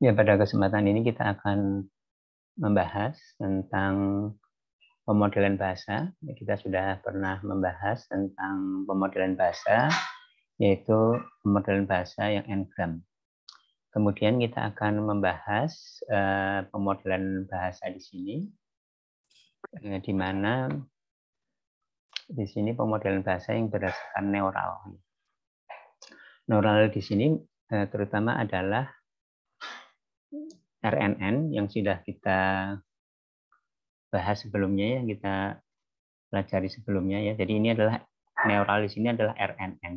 Ya, pada kesempatan ini kita akan membahas tentang pemodelan bahasa. Ya, kita sudah pernah membahas tentang pemodelan bahasa, yaitu pemodelan bahasa yang engram. Kemudian kita akan membahas uh, pemodelan bahasa di sini, uh, di mana di sini pemodelan bahasa yang berdasarkan neural. Neural di sini eh, terutama adalah RNN yang sudah kita bahas sebelumnya yang kita pelajari sebelumnya ya. Jadi ini adalah neural di sini adalah RNN.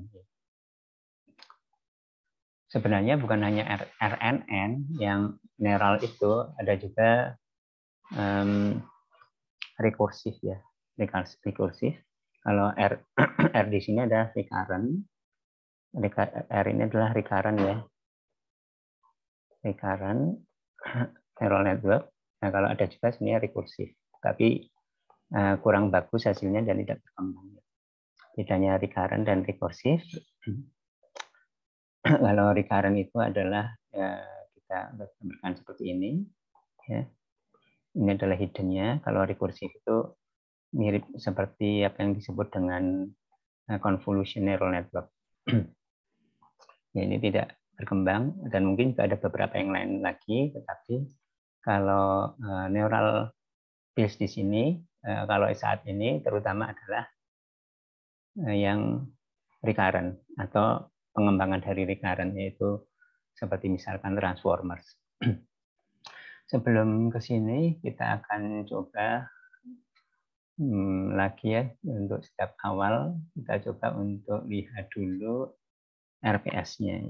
Sebenarnya bukan hanya RNN yang neural itu ada juga um, rekursif ya, rekursif kalau R, R di sini adalah recurrent. R ini adalah recurrent ya. Recurrent neural network. Nah, kalau ada juga sebenarnya rekursif, tapi uh, kurang bagus hasilnya dan tidak berkembang. Bedanya recurrent dan rekursif. kalau recurrent itu adalah ya, kita gambarkan seperti ini. Ya. Ini adalah hiddennya. Kalau rekursif itu mirip seperti apa yang disebut dengan eh, convolution neural network. ya, Ini tidak berkembang dan mungkin juga ada beberapa yang lain lagi, tetapi kalau eh, neural base di sini, eh, kalau saat ini terutama adalah yang recurrent atau pengembangan dari recurrent yaitu seperti misalkan transformers. Sebelum ke sini kita akan coba Hmm, lagi ya untuk setiap awal kita coba untuk lihat dulu RPS-nya.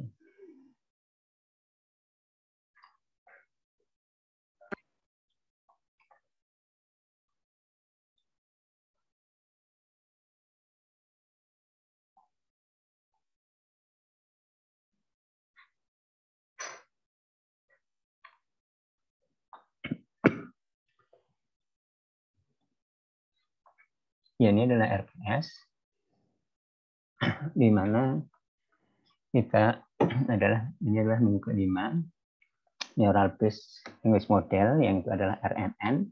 ya ini adalah RPS, di mana kita adalah ini adalah minggu kelima neural based English model yang itu adalah RNN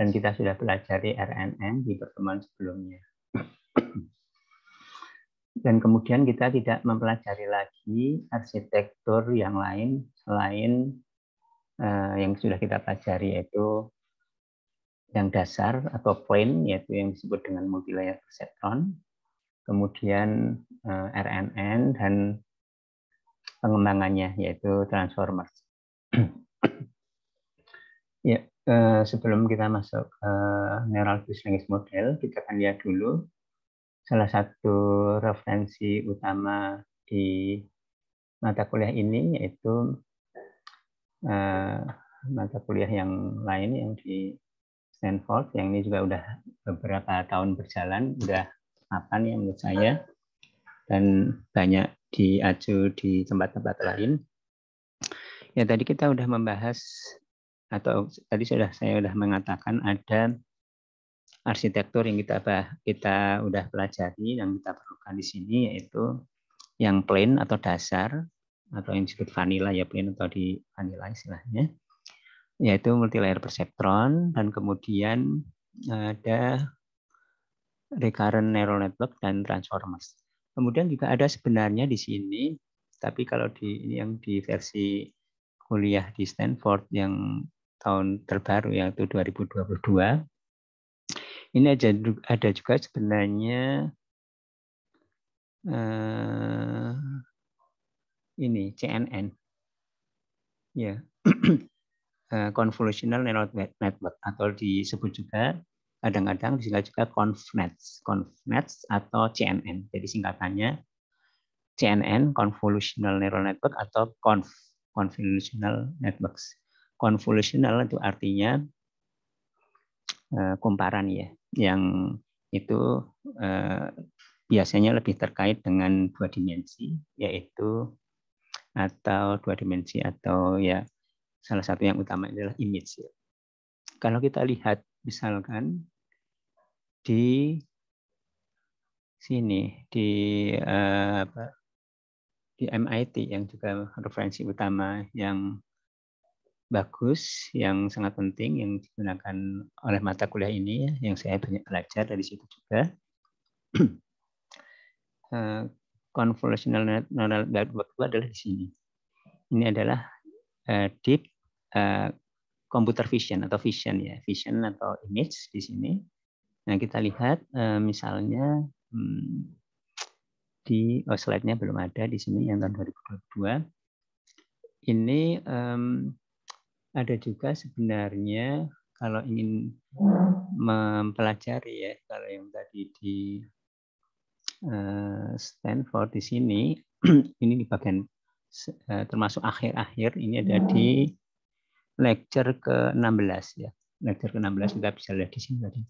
dan kita sudah pelajari RNN di pertemuan sebelumnya. Dan kemudian kita tidak mempelajari lagi arsitektur yang lain selain eh, yang sudah kita pelajari yaitu yang dasar atau plain yaitu yang disebut dengan multilayer perceptron, kemudian eh, RNN dan pengembangannya yaitu transformers. ya, eh, sebelum kita masuk ke neural business model, kita akan lihat dulu salah satu referensi utama di mata kuliah ini yaitu eh, mata kuliah yang lain yang di Stanford yang ini juga udah beberapa tahun berjalan udah mapan ya menurut saya dan banyak diacu di tempat-tempat lain. Ya tadi kita udah membahas atau tadi sudah saya sudah mengatakan ada arsitektur yang kita apa kita udah pelajari yang kita perlukan di sini yaitu yang plain atau dasar atau yang disebut vanilla ya plain atau di vanilla istilahnya yaitu multilayer perceptron dan kemudian ada recurrent neural network dan transformers. Kemudian juga ada sebenarnya di sini, tapi kalau di ini yang di versi kuliah di Stanford yang tahun terbaru yaitu 2022. Ini aja ada juga sebenarnya eh, ini CNN. Ya. Yeah. Eh, convolutional neural network atau disebut juga kadang-kadang disingkat juga ConvNets, ConvNets atau CNN. Jadi singkatannya CNN convolutional neural network atau Conv convolutional networks. Convolutional itu artinya uh, kumparan ya, yang itu uh, biasanya lebih terkait dengan dua dimensi, yaitu atau dua dimensi atau ya Salah satu yang utama adalah image. Ya. Kalau kita lihat misalkan di sini di uh, apa, di MIT yang juga referensi utama yang bagus, yang sangat penting, yang digunakan oleh mata kuliah ini, ya, yang saya banyak belajar dari situ juga. Uh, convolutional neural network adalah di sini. Ini adalah uh, deep komputer eh, computer vision atau vision ya, vision atau image di sini. Nah, kita lihat eh, misalnya hmm, di oh, slide-nya belum ada di sini yang tahun 2022. Ini ada juga sebenarnya kalau ingin mempelajari ya, kalau yang tadi di uh, Stanford di sini, ini di bagian termasuk akhir-akhir ini ada di lecture ke-16 ya. Lecture ke-16 hmm. kita bisa lihat di sini tadi.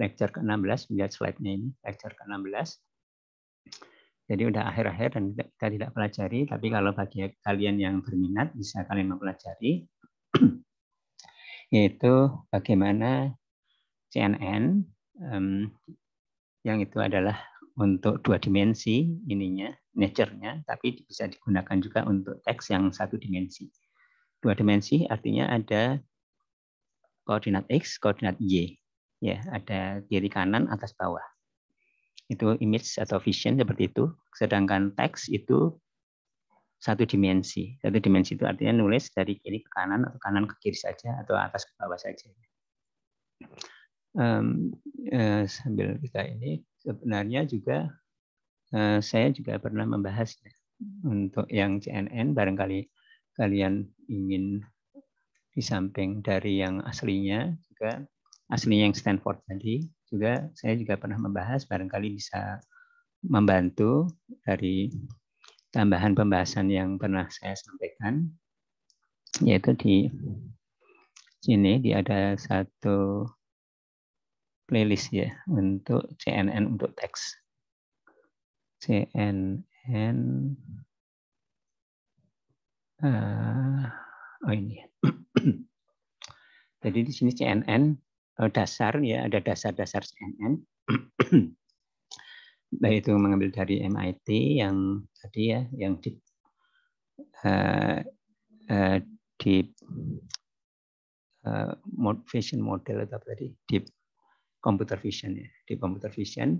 Lecture ke-16, lihat slide-nya ini, lecture ke-16. Jadi udah akhir-akhir dan kita tidak pelajari, tapi kalau bagi kalian yang berminat bisa kalian mempelajari yaitu bagaimana CNN um, yang itu adalah untuk dua dimensi ininya nature-nya tapi bisa digunakan juga untuk teks yang satu dimensi dua dimensi artinya ada koordinat x, koordinat y. Ya, ada kiri kanan, atas bawah. Itu image atau vision seperti itu. Sedangkan teks itu satu dimensi. Satu dimensi itu artinya nulis dari kiri ke kanan atau kanan ke kiri saja atau atas ke bawah saja. Um, uh, sambil kita ini sebenarnya juga uh, saya juga pernah membahas untuk yang CNN barangkali kalian ingin di samping dari yang aslinya juga aslinya yang Stanford tadi juga saya juga pernah membahas barangkali bisa membantu dari tambahan pembahasan yang pernah saya sampaikan yaitu di sini di ada satu playlist ya untuk CNN untuk teks CNN uh, oh ini. Jadi di sini CNN eh, dasar ya ada dasar-dasar CNN. Baik nah, itu mengambil dari MIT yang tadi ya yang di uh, uh, di uh, vision model atau tadi di computer vision ya di computer vision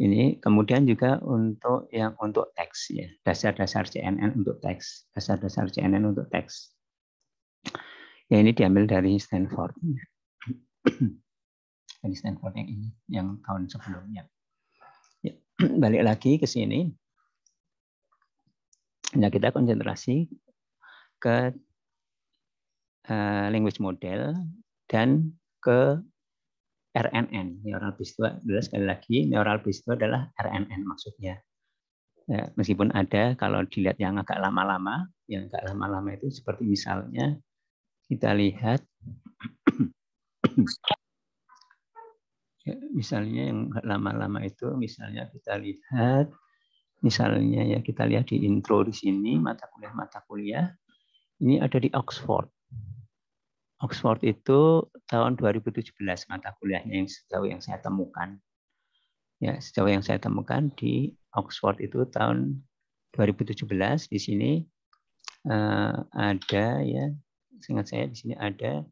ini kemudian juga untuk yang untuk teks ya dasar-dasar CNN untuk teks dasar-dasar CNN untuk teks ya ini diambil dari Stanford dari Stanford yang ini yang tahun sebelumnya ya, balik lagi ke sini nah kita konsentrasi ke uh, language model dan ke RNN. Neural peristiwa adalah sekali lagi neural peristiwa adalah RNN maksudnya. Ya, meskipun ada kalau dilihat yang agak lama-lama, yang agak lama-lama itu seperti misalnya kita lihat ya, misalnya yang lama-lama itu misalnya kita lihat misalnya ya kita lihat di intro di sini mata kuliah mata kuliah ini ada di Oxford Oxford itu tahun 2017 mata kuliahnya yang sejauh yang saya temukan. Ya, sejauh yang saya temukan di Oxford itu tahun 2017 di sini uh, ada ya, seingat saya di sini ada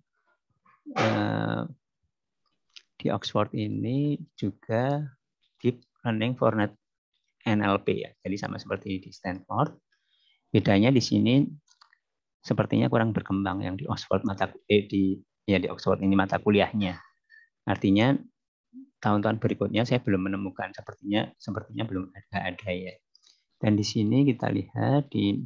uh, di Oxford ini juga deep learning for NLP ya. Jadi sama seperti di Stanford. Bedanya di sini sepertinya kurang berkembang yang di Oxford mata eh, di ya di Oxford ini mata kuliahnya. Artinya tahun-tahun berikutnya saya belum menemukan sepertinya sepertinya belum ada ada ya. Dan di sini kita lihat di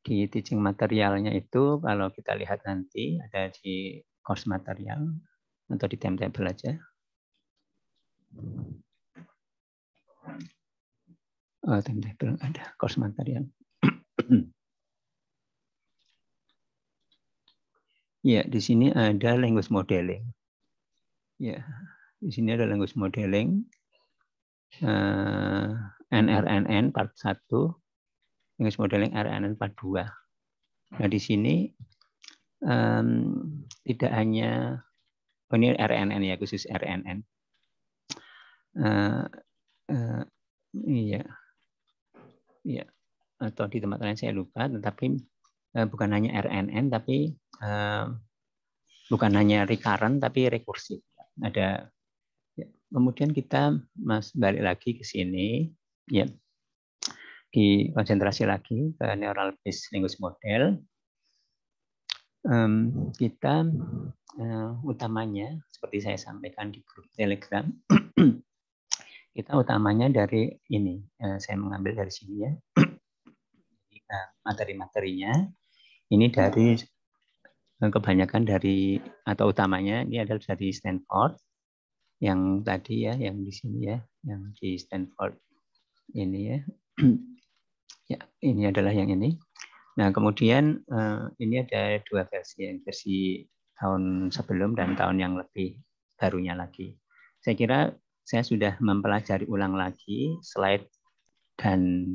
di teaching materialnya itu kalau kita lihat nanti ada di course material atau di timetable aja. Oh, timetable ada course material. Ya, di sini ada language modeling. Ya, di sini ada language modeling. Uh, eh, NRNN part 1, language modeling RNN part 2. Nah, di sini um, tidak hanya oh ini RNN ya, khusus RNN. Uh, eh, uh, eh, iya. Iya. Atau di tempat lain saya lupa, tetapi Eh, bukan hanya RNN tapi eh, bukan hanya recurrent tapi rekursif. Ada ya. kemudian kita mas balik lagi ke sini ya di konsentrasi lagi ke neural based language model. kita uh, utamanya seperti saya sampaikan di grup Telegram, kita utamanya dari ini. saya mengambil dari sini ya materi-materinya. Ini dari eh, kebanyakan dari atau utamanya ini adalah dari Stanford yang tadi ya, yang di sini ya, yang di Stanford ini ya. ya, ini adalah yang ini. Nah, kemudian eh, ini ada dua versi, yang versi tahun sebelum dan tahun yang lebih barunya lagi. Saya kira saya sudah mempelajari ulang lagi slide dan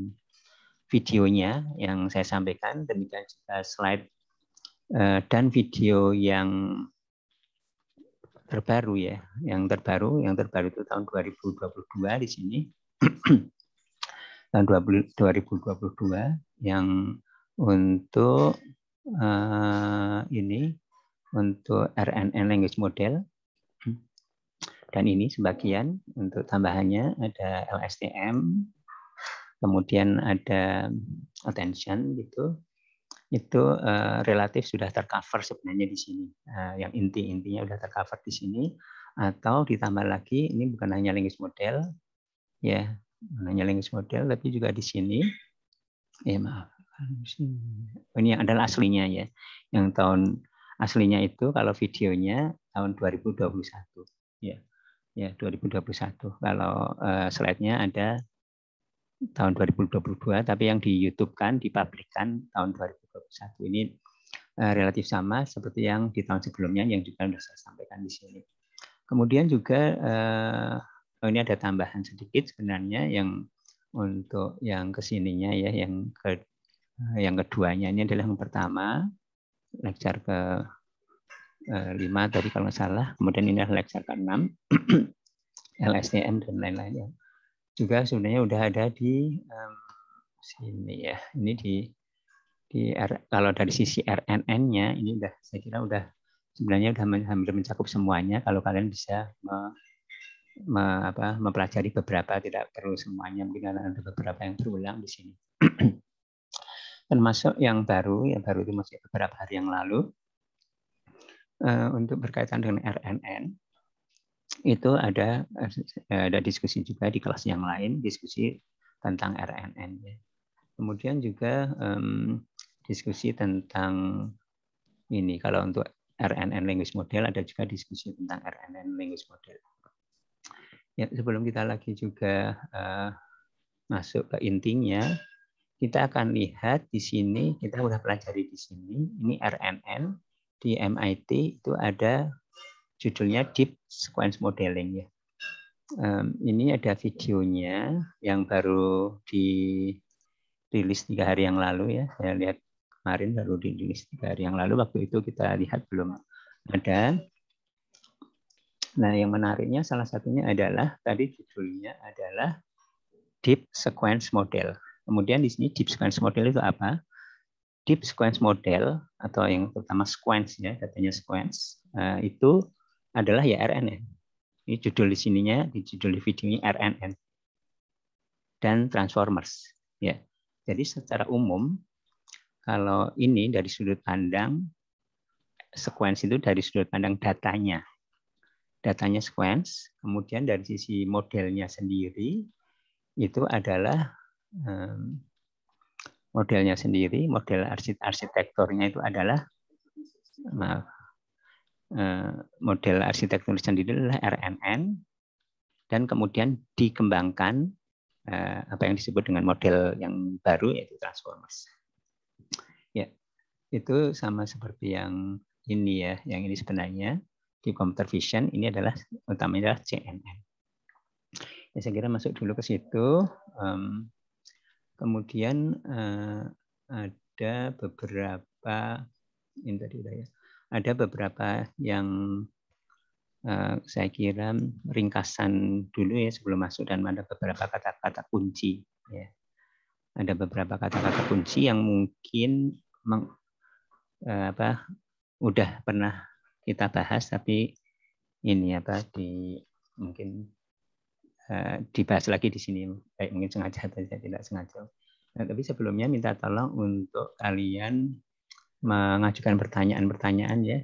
videonya yang saya sampaikan, demikian juga slide eh, dan video yang terbaru ya, yang terbaru, yang terbaru itu tahun 2022 di sini. tahun 2022 yang untuk eh, ini untuk RNN language model dan ini sebagian untuk tambahannya ada LSTM kemudian ada attention gitu itu uh, relatif sudah tercover sebenarnya di sini uh, yang inti-intinya sudah tercover di sini atau ditambah lagi ini bukan hanya language model ya bukan hanya language model tapi juga di sini ya maaf ini yang adalah aslinya ya yang tahun aslinya itu kalau videonya tahun 2021 ya ya 2021 kalau uh, slide-nya ada tahun 2022, tapi yang di YouTube kan dipublikkan tahun 2021 ini eh, relatif sama seperti yang di tahun sebelumnya yang juga sudah saya sampaikan di sini. Kemudian juga eh, oh, ini ada tambahan sedikit sebenarnya yang untuk yang kesininya ya, yang ke eh, yang keduanya ini adalah yang pertama lecture ke lima tadi kalau salah, kemudian ini adalah lecture ke enam, LSTM dan lain-lain ya juga sebenarnya udah ada di um, sini ya. Ini di di R, kalau dari sisi RNN-nya ini udah saya kira udah sebenarnya udah hampir mencakup semuanya kalau kalian bisa me, me, apa, mempelajari beberapa tidak perlu semuanya mungkin ada beberapa yang berulang di sini. Termasuk yang baru, yang baru itu masih beberapa hari yang lalu eh, untuk berkaitan dengan RNN itu ada eh, ada diskusi juga di kelas yang lain diskusi tentang RNN ya. kemudian juga um, diskusi tentang ini kalau untuk RNN language model ada juga diskusi tentang RNN language model ya sebelum kita lagi juga uh, masuk ke intinya kita akan lihat di sini kita sudah pelajari di sini ini RNN di MIT itu ada judulnya Deep Sequence Modeling ya. Um, ini ada videonya yang baru dirilis tiga hari yang lalu ya. Saya lihat kemarin baru dirilis tiga hari yang lalu. Waktu itu kita lihat belum ada. Nah, yang menariknya salah satunya adalah tadi judulnya adalah Deep Sequence Model. Kemudian di sini Deep Sequence Model itu apa? Deep Sequence Model atau yang pertama sequence ya, katanya sequence uh, itu adalah ya RNN. Ya. Ini judul di sininya, di judul di video ini RNN kan. dan Transformers. Ya, jadi secara umum kalau ini dari sudut pandang sequence itu dari sudut pandang datanya. Datanya sequence, kemudian dari sisi modelnya sendiri itu adalah um, modelnya sendiri, model arsitekturnya itu adalah maaf, Eh, model arsitektur sendiri adalah RNN dan kemudian dikembangkan eh, apa yang disebut dengan model yang baru yaitu transformers. Ya, itu sama seperti yang ini ya, yang ini sebenarnya di computer vision ini adalah utamanya adalah CNN. Ya, saya kira masuk dulu ke situ. kemudian eh, ada beberapa ini tadi udah ya ada beberapa yang uh, saya kira ringkasan dulu ya sebelum masuk dan ada beberapa kata-kata kunci ya. Ada beberapa kata-kata kunci yang mungkin meng, uh, apa udah pernah kita bahas tapi ini apa di mungkin uh, dibahas lagi di sini baik mungkin sengaja atau tidak sengaja. Nah, tapi sebelumnya minta tolong untuk kalian mengajukan pertanyaan-pertanyaan ya.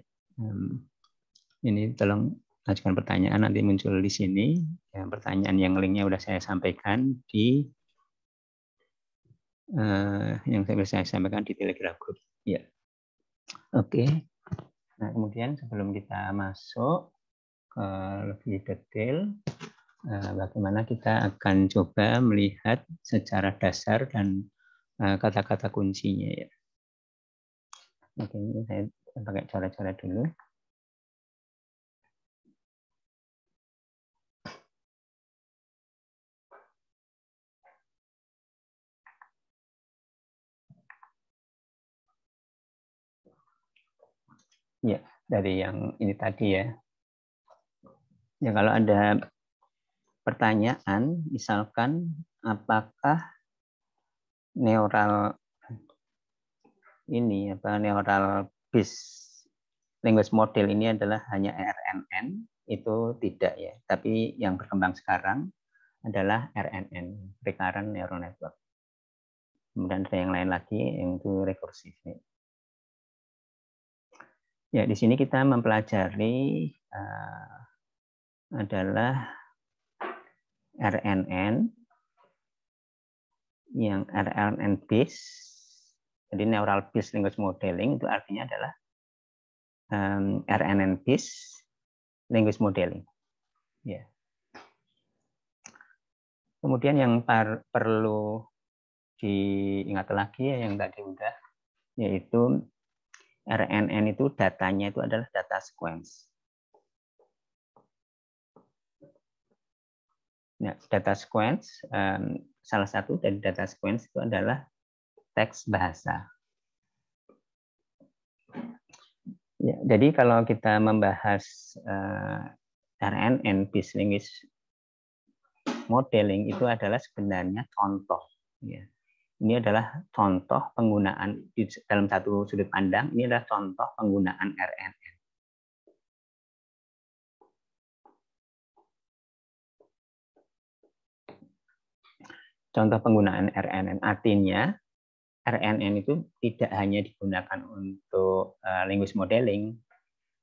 Ini tolong ajukan pertanyaan nanti muncul di sini. Ya, pertanyaan yang linknya sudah saya sampaikan di uh, yang saya saya sampaikan di Telegram group. Ya, oke. Okay. Nah kemudian sebelum kita masuk ke lebih detail, uh, bagaimana kita akan coba melihat secara dasar dan eh, kata-kata uh, kuncinya ya. Oke, ini saya pakai coret-coret dulu. Ya, dari yang ini tadi ya. Ya, kalau ada pertanyaan, misalkan apakah neural ini apa neural bis language model ini adalah hanya RNN itu tidak ya, tapi yang berkembang sekarang adalah RNN recurrent neural network. Kemudian ada yang lain lagi yang itu rekursif. Ya, di sini kita mempelajari uh, adalah RNN yang RNN base jadi neural bis language modeling itu artinya adalah um, RNN bis language modeling. Ya. Kemudian yang par perlu diingat lagi ya yang tadi udah yaitu RNN itu datanya itu adalah data sequence. Nah, data sequence um, salah satu dari data sequence itu adalah teks bahasa. Ya, jadi kalau kita membahas uh, RNN, Peace Language Modeling itu adalah sebenarnya contoh. Ya. Ini adalah contoh penggunaan dalam satu sudut pandang. Ini adalah contoh penggunaan RNN. Contoh penggunaan RNN artinya RNN itu tidak hanya digunakan untuk uh, eh, language modeling,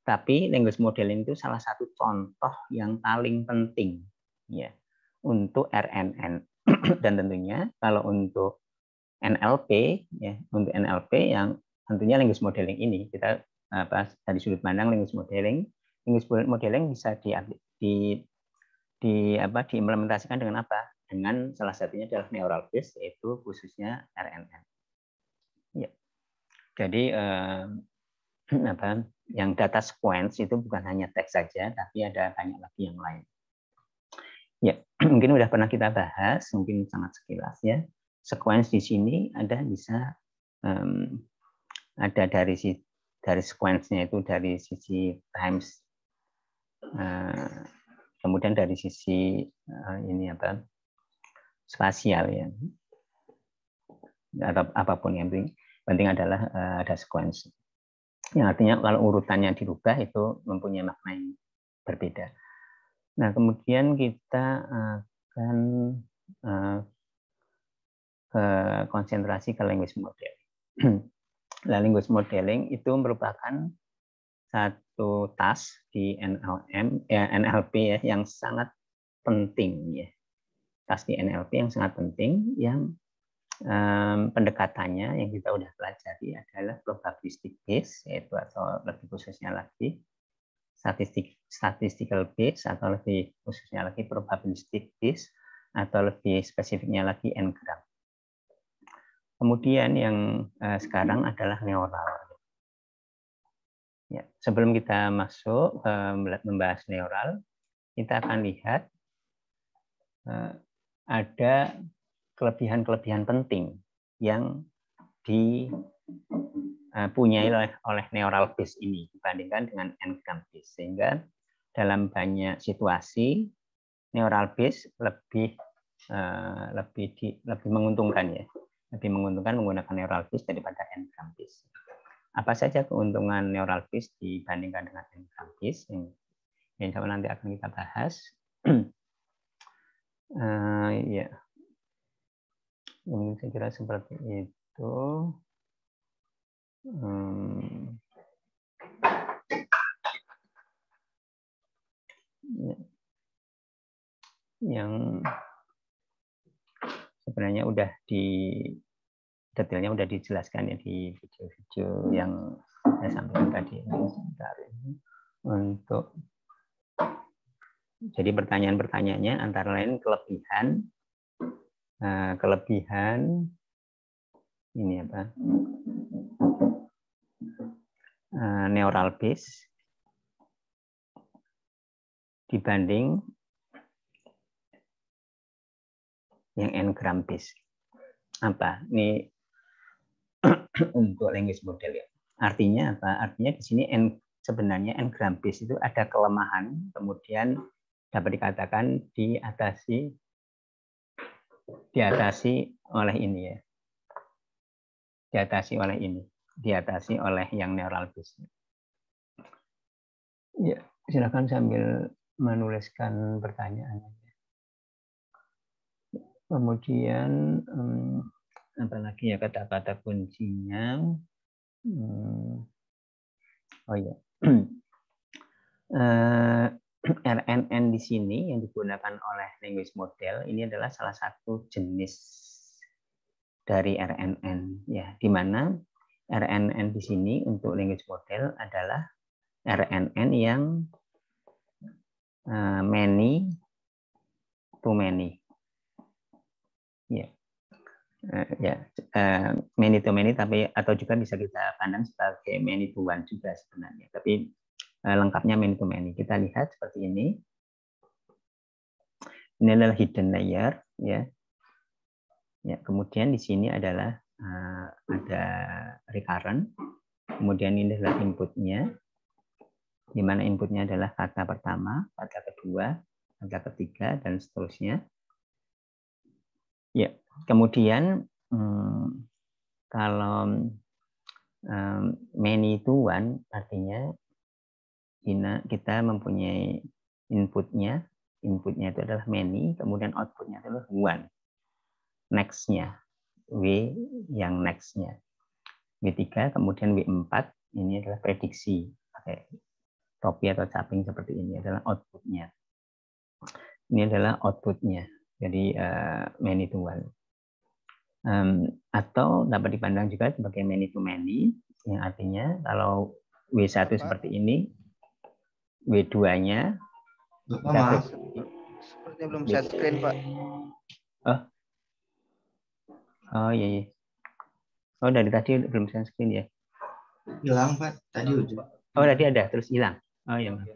tapi language modeling itu salah satu contoh yang paling penting ya untuk RNN dan tentunya kalau untuk NLP ya untuk NLP yang tentunya language modeling ini kita eh, apa dari sudut pandang language modeling language modeling bisa di, di di apa diimplementasikan dengan apa dengan salah satunya adalah neural base yaitu khususnya RNN jadi eh, apa yang data sequence itu bukan hanya teks saja, tapi ada banyak lagi yang lain. Ya, mungkin sudah pernah kita bahas, mungkin sangat sekilas ya. Sequence di sini ada bisa um, ada dari si dari sequence-nya itu dari sisi times uh, kemudian dari sisi uh, ini apa spasial ya atau apapun yang penting penting adalah uh, ada sekuensi. Yang artinya kalau urutannya dirubah itu mempunyai makna yang berbeda. Nah, kemudian kita akan uh, ke konsentrasi ke language modeling. nah, language modeling itu merupakan satu tas di NLM ya NLP ya yang sangat penting ya. Tas di NLP yang sangat penting yang um, pendekatannya yang kita sudah pelajari adalah probabilistic base yaitu atau lebih khususnya lagi statistik statistical base atau lebih khususnya lagi probabilistic base atau lebih spesifiknya lagi n-gram. Kemudian yang eh, sekarang adalah neural. Ya, sebelum kita masuk eh, membahas neural, kita akan lihat eh, ada kelebihan-kelebihan penting yang dipunyai oleh, oleh neural base ini dibandingkan dengan encamp base. Sehingga dalam banyak situasi neural base lebih uh, lebih di, lebih menguntungkan ya, lebih menguntungkan menggunakan neural base daripada encamp base. Apa saja keuntungan neural base dibandingkan dengan encamp base yang yang nanti akan kita bahas. uh, ya. Yeah ini saya kira seperti itu hmm. yang sebenarnya udah di detailnya udah dijelaskan ya di video-video yang saya sampaikan tadi ya, sebentar ini untuk jadi pertanyaan-pertanyaannya antara lain kelebihan nah, kelebihan ini apa eh, neural base dibanding yang n-gram base apa ini untuk language model ya artinya apa artinya di sini n sebenarnya n-gram base itu ada kelemahan kemudian dapat dikatakan diatasi diatasi oleh ini ya. Diatasi oleh ini, diatasi oleh yang neural neuralgis. Ya, silakan sambil menuliskan pertanyaannya Kemudian hmm, apalagi ya kata-kata kuncinya. Hmm. oh ya. RNN di sini yang digunakan oleh language model ini adalah salah satu jenis dari RNN ya di mana RNN di sini untuk language model adalah RNN yang eh, many to many ya eh, ya eh, many to many tapi atau juga bisa kita pandang sebagai many to one juga sebenarnya tapi Eh, lengkapnya menu to ini. Kita lihat seperti ini. Ini adalah hidden layer, ya. Ya, kemudian di sini adalah uh, ada recurrent. Kemudian ini adalah inputnya, di mana inputnya adalah kata pertama, kata kedua, kata ketiga, dan seterusnya. Ya, kemudian hmm, kalau um, hmm, many to one artinya ina kita mempunyai inputnya inputnya itu adalah many kemudian outputnya adalah one nextnya w yang nextnya w3 kemudian w4 ini adalah prediksi pakai topi atau caping seperti ini adalah outputnya ini adalah outputnya jadi uh, many to one um, atau dapat dipandang juga sebagai many to many yang artinya kalau W1 seperti ini W2-nya. Maaf. Sepertinya belum bisa screen, Pak. Oh. Oh, iya, iya. Oh, dari tadi belum bisa screen ya? Hilang, Pak. Tadi udah. Oh, tadi ada, terus hilang. Oh, iya, Pak.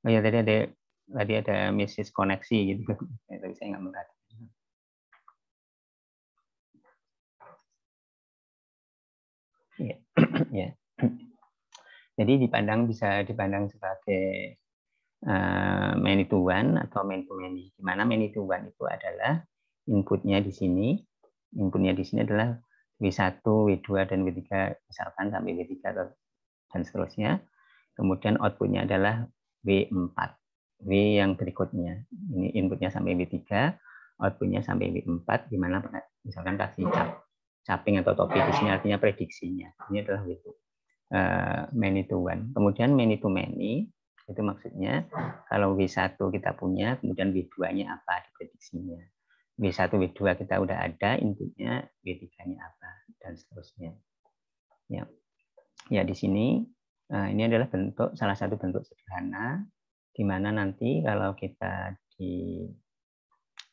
Oh iya tadi ada tadi ada message koneksi gitu. Tapi saya nggak melihat. ya. Jadi dipandang bisa dipandang sebagai uh, eh, many to one atau many to many. Di mana many to one itu adalah inputnya di sini, inputnya di sini adalah W1, W2, dan W3 misalkan sampai W3 dan seterusnya. Kemudian outputnya adalah W4, W yang berikutnya. Ini inputnya sampai W3, outputnya sampai W4, di mana misalkan kasih cap caping atau topik di sini artinya prediksinya. Ini adalah itu uh, many to one. Kemudian many to many itu maksudnya kalau v 1 kita punya, kemudian v 2 nya apa di prediksinya. W1, W2 kita udah ada, intinya v 3 nya apa, dan seterusnya. Ya, ya di sini eh, ini adalah bentuk salah satu bentuk sederhana di mana nanti kalau kita di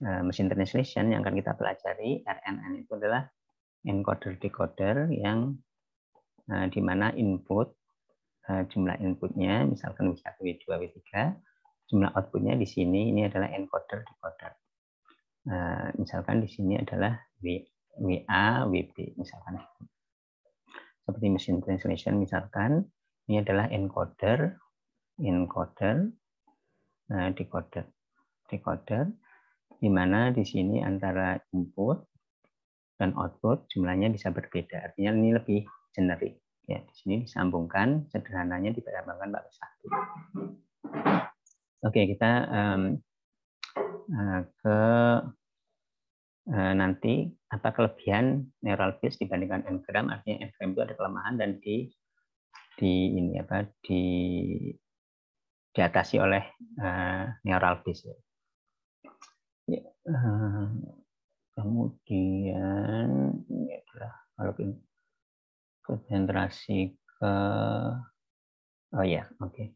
eh, mesin translation yang akan kita pelajari RNN itu adalah encoder decoder yang uh, di mana input uh, jumlah inputnya misalkan W1, W2, W3, jumlah outputnya di sini ini adalah encoder decoder. Uh, misalkan di sini adalah W, WA, WB misalkan. Seperti mesin translation misalkan ini adalah encoder encoder decoder decoder di mana di sini antara input dan output jumlahnya bisa berbeda. Artinya ini lebih generik. Ya, di sini disambungkan, sederhananya diperambangkan pada satu. Oke, kita um, ke uh, nanti apa kelebihan neural base dibandingkan ngram. Artinya ngram itu ada kelemahan dan di di ini apa di diatasi oleh uh, neural base. Ya, uh, kemudian ini adalah kalau konsentrasi ke oh ya oke okay.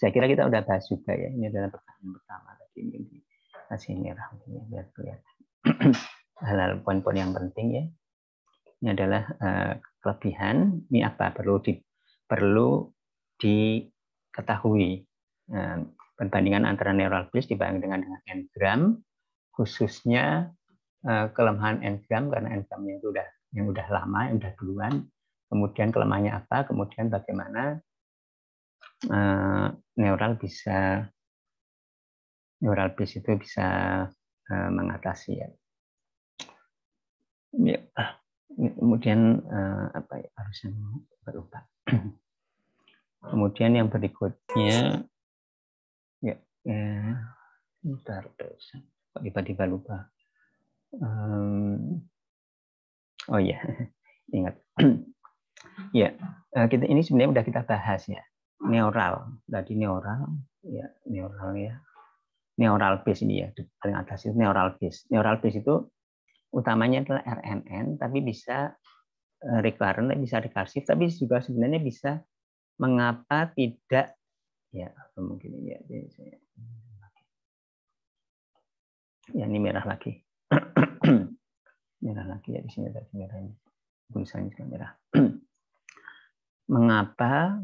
saya kira kita udah bahas juga ya ini adalah pertanyaan pertama tadi ini masih merah ya, biar kelihatan hal-hal poin-poin yang penting ya ini adalah uh, kelebihan ini apa perlu di perlu diketahui uh, perbandingan antara neural base dibanding dengan dengan engram khususnya eh, kelemahan enzim karena enzimnya itu udah yang udah lama, yang udah duluan. Kemudian kelemahannya apa? Kemudian bagaimana eh, neural bisa neural bis itu bisa eh, mengatasi ya. ya kemudian apa ya harusnya berubah. Kemudian yang berikutnya ya, ya ntar dosen kok tiba-tiba lupa um, oh iya yeah. ingat ya yeah. kita ini sebenarnya sudah kita bahas ya neural tadi neural ya neural ya neural base ini ya paling atas itu neural base neural base itu utamanya adalah RNN tapi bisa eh, recurrent bisa rekursif tapi juga sebenarnya bisa mengapa tidak ya mungkin ya Ya, ini merah lagi. merah lagi ya di sini tadi merahnya. Tulisannya juga merah. Mengapa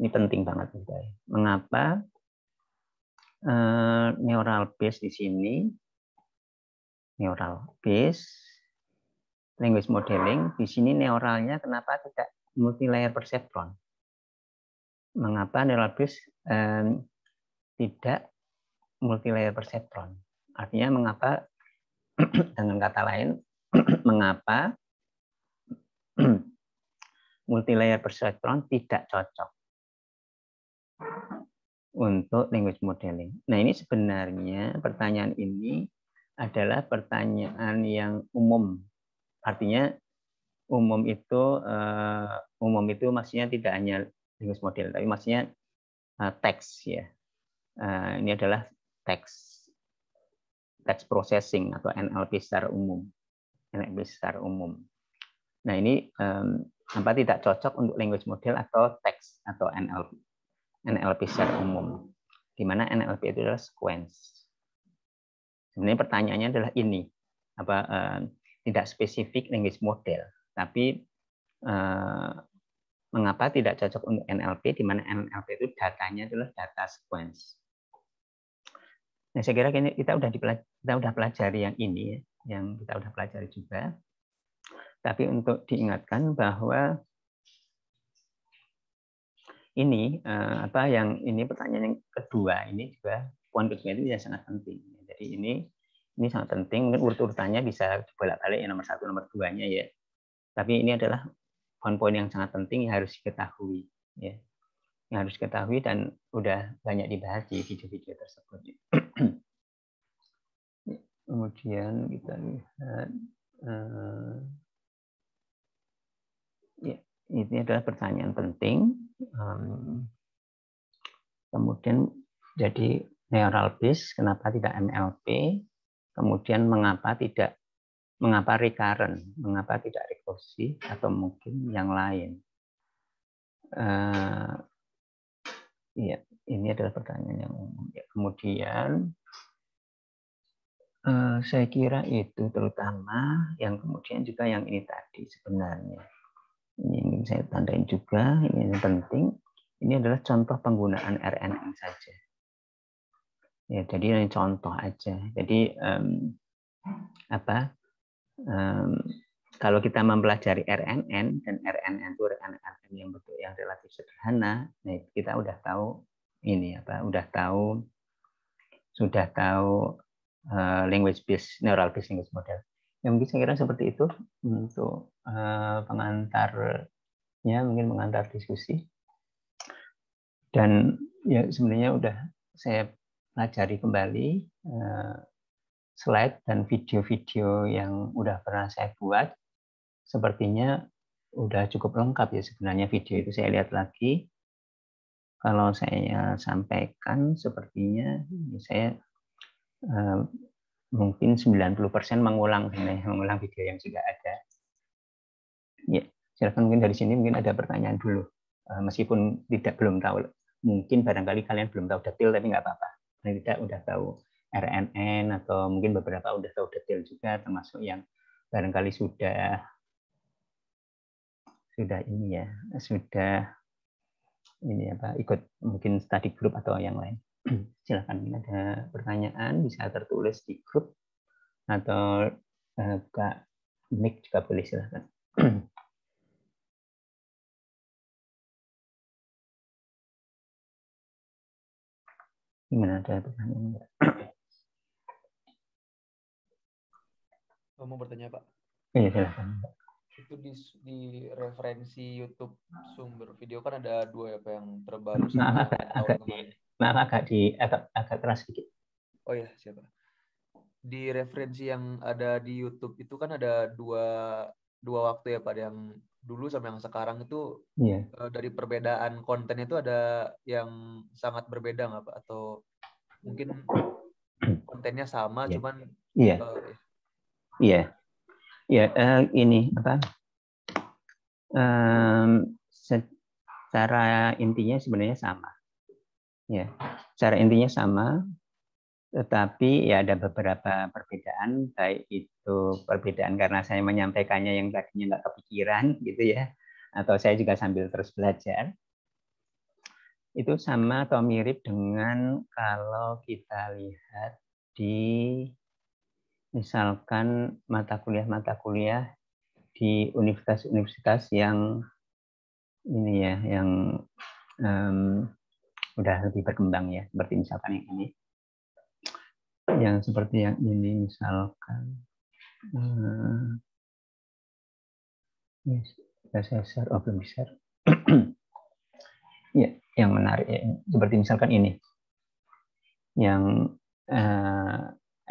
ini penting banget nih ya. Mengapa uh, neural base di sini neural base language modeling di sini neuralnya kenapa tidak multi layer perceptron? Mengapa neural base eh, tidak multi layer perceptron? Artinya mengapa dengan kata lain mengapa multilayer perceptron tidak cocok untuk language modeling. Nah, ini sebenarnya pertanyaan ini adalah pertanyaan yang umum. Artinya umum itu eh, umum itu maksudnya tidak hanya language model, tapi maksudnya eh, teks ya. Eh, ini adalah teks text processing atau NLP secara umum. NLP secara umum. Nah ini um, apa tidak cocok untuk language model atau text atau NLP. NLP secara umum. Di mana NLP itu adalah sequence. Sebenarnya pertanyaannya adalah ini. Apa uh, tidak spesifik language model, tapi uh, mengapa tidak cocok untuk NLP di mana NLP itu datanya adalah data sequence. Nah, saya kira kita sudah kita sudah pelajari yang ini, yang kita sudah pelajari juga. Tapi untuk diingatkan bahwa ini eh, apa yang ini pertanyaan yang kedua ini juga poin kedua itu ya sangat penting. Jadi ini ini sangat penting. Mungkin urut-urutannya bisa bolak-balik yang nomor satu, nomor duanya ya. Tapi ini adalah poin-poin yang sangat penting yang harus diketahui. Ya. Yang harus diketahui dan udah banyak dibahas di video-video tersebut. Kemudian kita lihat eh, ya ini adalah pertanyaan penting. kemudian jadi neural base kenapa tidak MLP? Kemudian mengapa tidak mengapa recurrent, mengapa tidak rekursi atau mungkin yang lain? Uh, ini adalah pertanyaan yang umum. Ya, kemudian Eh, saya kira itu terutama yang kemudian juga yang ini tadi sebenarnya. Ini ingin saya tandain juga, ini yang penting. Ini adalah contoh penggunaan RNA saja. Ya, jadi ini contoh aja. Jadi um, apa? Um, kalau kita mempelajari RNN dan RNN itu RNA yang bentuk yang relatif sederhana, nah kita udah tahu ini apa? Udah tahu sudah tahu Eh, language based neural based language model. Yang mungkin saya kira seperti itu untuk uh, pengantarnya mungkin mengantar diskusi. Dan ya sebenarnya udah saya pelajari kembali eh, slide dan video-video yang udah pernah saya buat. Sepertinya udah cukup lengkap ya sebenarnya video itu saya lihat lagi kalau saya sampaikan sepertinya saya mungkin 90% mengulang mengulang video yang sudah ada. Ya, silakan mungkin dari sini mungkin ada pertanyaan dulu. Eh, meskipun tidak belum tahu, mungkin barangkali kalian belum tahu detail tapi nggak apa-apa. Paling tidak udah tahu RNN atau mungkin beberapa udah tahu detail juga termasuk yang barangkali sudah sudah ini ya, sudah ini apa ikut mungkin study group atau yang lain. silahkan ada pertanyaan bisa tertulis di grup atau uh, buka mic juga boleh silahkan. Gimana ada pertanyaan? Oh, mau bertanya Pak? Iya silahkan. Itu di, di referensi YouTube sumber video kan ada dua ya Pak yang terbaru Nah, agak, tahun di, maaf agak di agak agak keras sedikit. Oh ya, siapa? Di referensi yang ada di YouTube itu kan ada dua dua waktu ya Pak yang dulu sama yang sekarang itu yeah. Iya. dari perbedaan konten itu ada yang sangat berbeda nggak Pak atau mungkin kontennya sama yeah. cuman iya. Yeah. Iya. yeah. Iya, yeah, uh, ini apa? Um, secara intinya sebenarnya sama. Ya, cara intinya sama, tetapi ya ada beberapa perbedaan, baik itu perbedaan karena saya menyampaikannya yang tadinya nggak kepikiran gitu ya, atau saya juga sambil terus belajar. Itu sama atau mirip dengan kalau kita lihat di misalkan mata kuliah-mata kuliah di universitas-universitas yang ini ya, yang um, udah lebih berkembang ya seperti misalkan yang ini yang seperti yang ini misalkan uh, yes, share, share oh belum share ya yang menarik ya. seperti misalkan ini yang uh,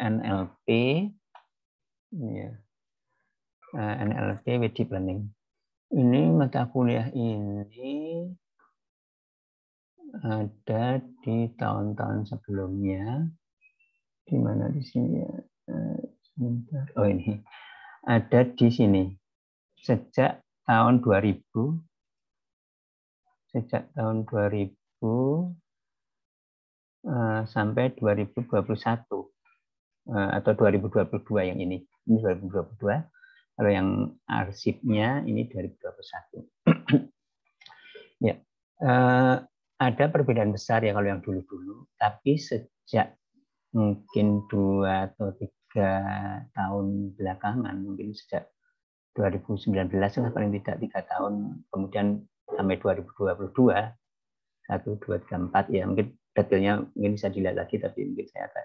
eh, NLP ya uh, eh, NLP wedi planning ini mata kuliah ini ada di tahun-tahun sebelumnya di mana di sini ya eh, sebentar oh ini ada di sini sejak tahun 2000 sejak tahun 2000 eh, sampai 2021 eh, atau 2022 yang ini ini 2022 kalau yang arsipnya ini 2021 ya ada perbedaan besar ya kalau yang dulu-dulu, tapi sejak mungkin dua atau tiga tahun belakangan, mungkin sejak 2019 lah paling tidak tiga tahun, kemudian sampai 2022, satu, dua, tiga, empat, ya mungkin detailnya mungkin bisa dilihat lagi, tapi mungkin saya akan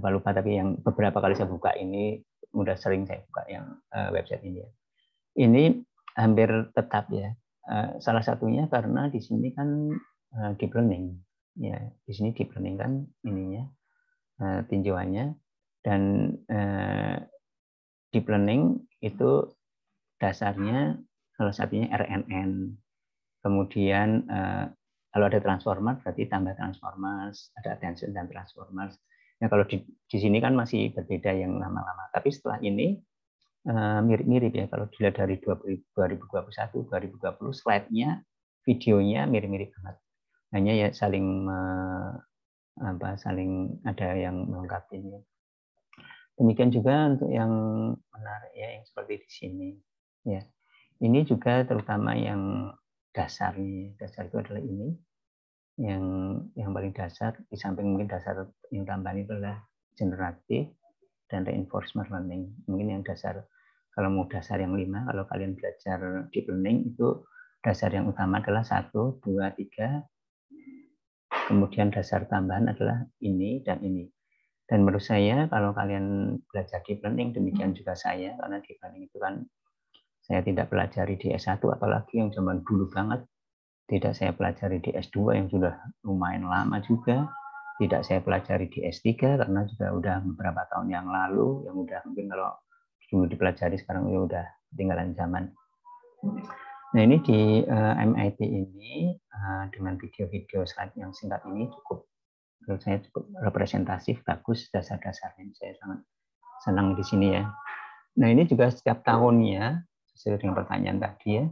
lupa-lupa, tapi yang beberapa kali saya buka ini, mudah sering saya buka yang eh, website ini ya. Ini hampir tetap ya, eh, salah satunya karena di sini kan deep eh, learning. Ya, di sini deep learning kan ininya uh, tinjauannya dan uh, deep learning itu dasarnya salah satunya RNN. Kemudian uh, kalau ada transformer berarti tambah transformers, ada attention dan transformers. Nah, kalau di, di sini kan masih berbeda yang lama-lama. Tapi setelah ini mirip-mirip ya kalau dilihat dari 2021 2020 slide-nya videonya mirip-mirip banget hanya ya saling me, apa saling ada yang melengkapinya demikian juga untuk yang menarik ya yang seperti di sini ya ini juga terutama yang dasarnya dasar itu adalah ini yang yang paling dasar di samping mungkin dasar yang tambahan itu adalah generatif dan reinforcement learning mungkin yang dasar kalau mau dasar yang lima kalau kalian belajar deep learning itu dasar yang utama adalah satu dua tiga Kemudian dasar tambahan adalah ini dan ini. Dan menurut saya kalau kalian belajar di learning, demikian hmm. juga saya, karena di learning itu kan saya tidak pelajari di S1, apalagi yang zaman dulu banget. Tidak saya pelajari di S2 yang sudah lumayan lama juga. Tidak saya pelajari di S3 karena juga udah beberapa tahun yang lalu, yang udah mungkin kalau dulu dipelajari sekarang ya udah tinggalan zaman. Hmm. Nah ini di uh, eh, MIT ini uh, dengan video-video slide yang singkat ini cukup menurut saya cukup representatif, bagus dasar-dasarnya. Saya sangat senang di sini ya. Nah ini juga setiap tahunnya sesuai dengan pertanyaan tadi ya,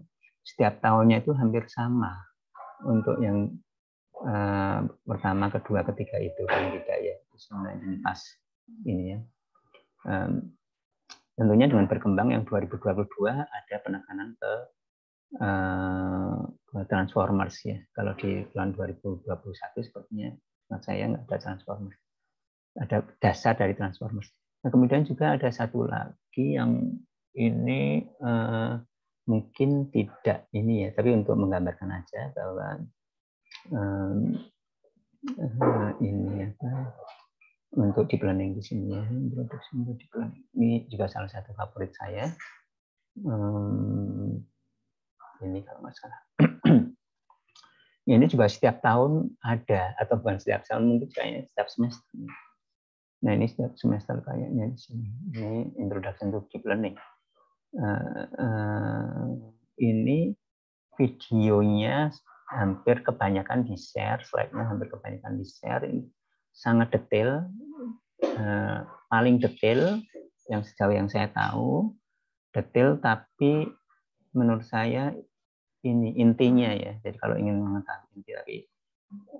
setiap tahunnya itu hampir sama untuk yang uh, pertama, kedua, ketiga itu kan tidak ya sebenarnya pas ini ya. Um, tentunya dengan berkembang yang 2022 ada penekanan ke uh, Transformers ya. Kalau di tahun 2021 sepertinya menurut saya nggak ada Transformers. Ada dasar dari Transformers. Nah, kemudian juga ada satu lagi yang ini uh, mungkin tidak ini ya, tapi untuk menggambarkan aja bahwa um, uh, ini apa untuk di planning di sini ya, untuk di planning ini juga salah satu favorit saya. Um, ini kalau nggak ini juga setiap tahun ada atau bukan setiap tahun mungkin kayaknya setiap semester. Nah ini setiap semester kayaknya di sini. Ini introduction to deep learning. Uh, uh, ini videonya hampir kebanyakan di share, slide-nya hampir kebanyakan di share. Ini sangat detail, uh, paling detail yang sejauh yang saya tahu, detail tapi menurut saya ini intinya hmm. ya. Jadi kalau ingin mengetahui inti tapi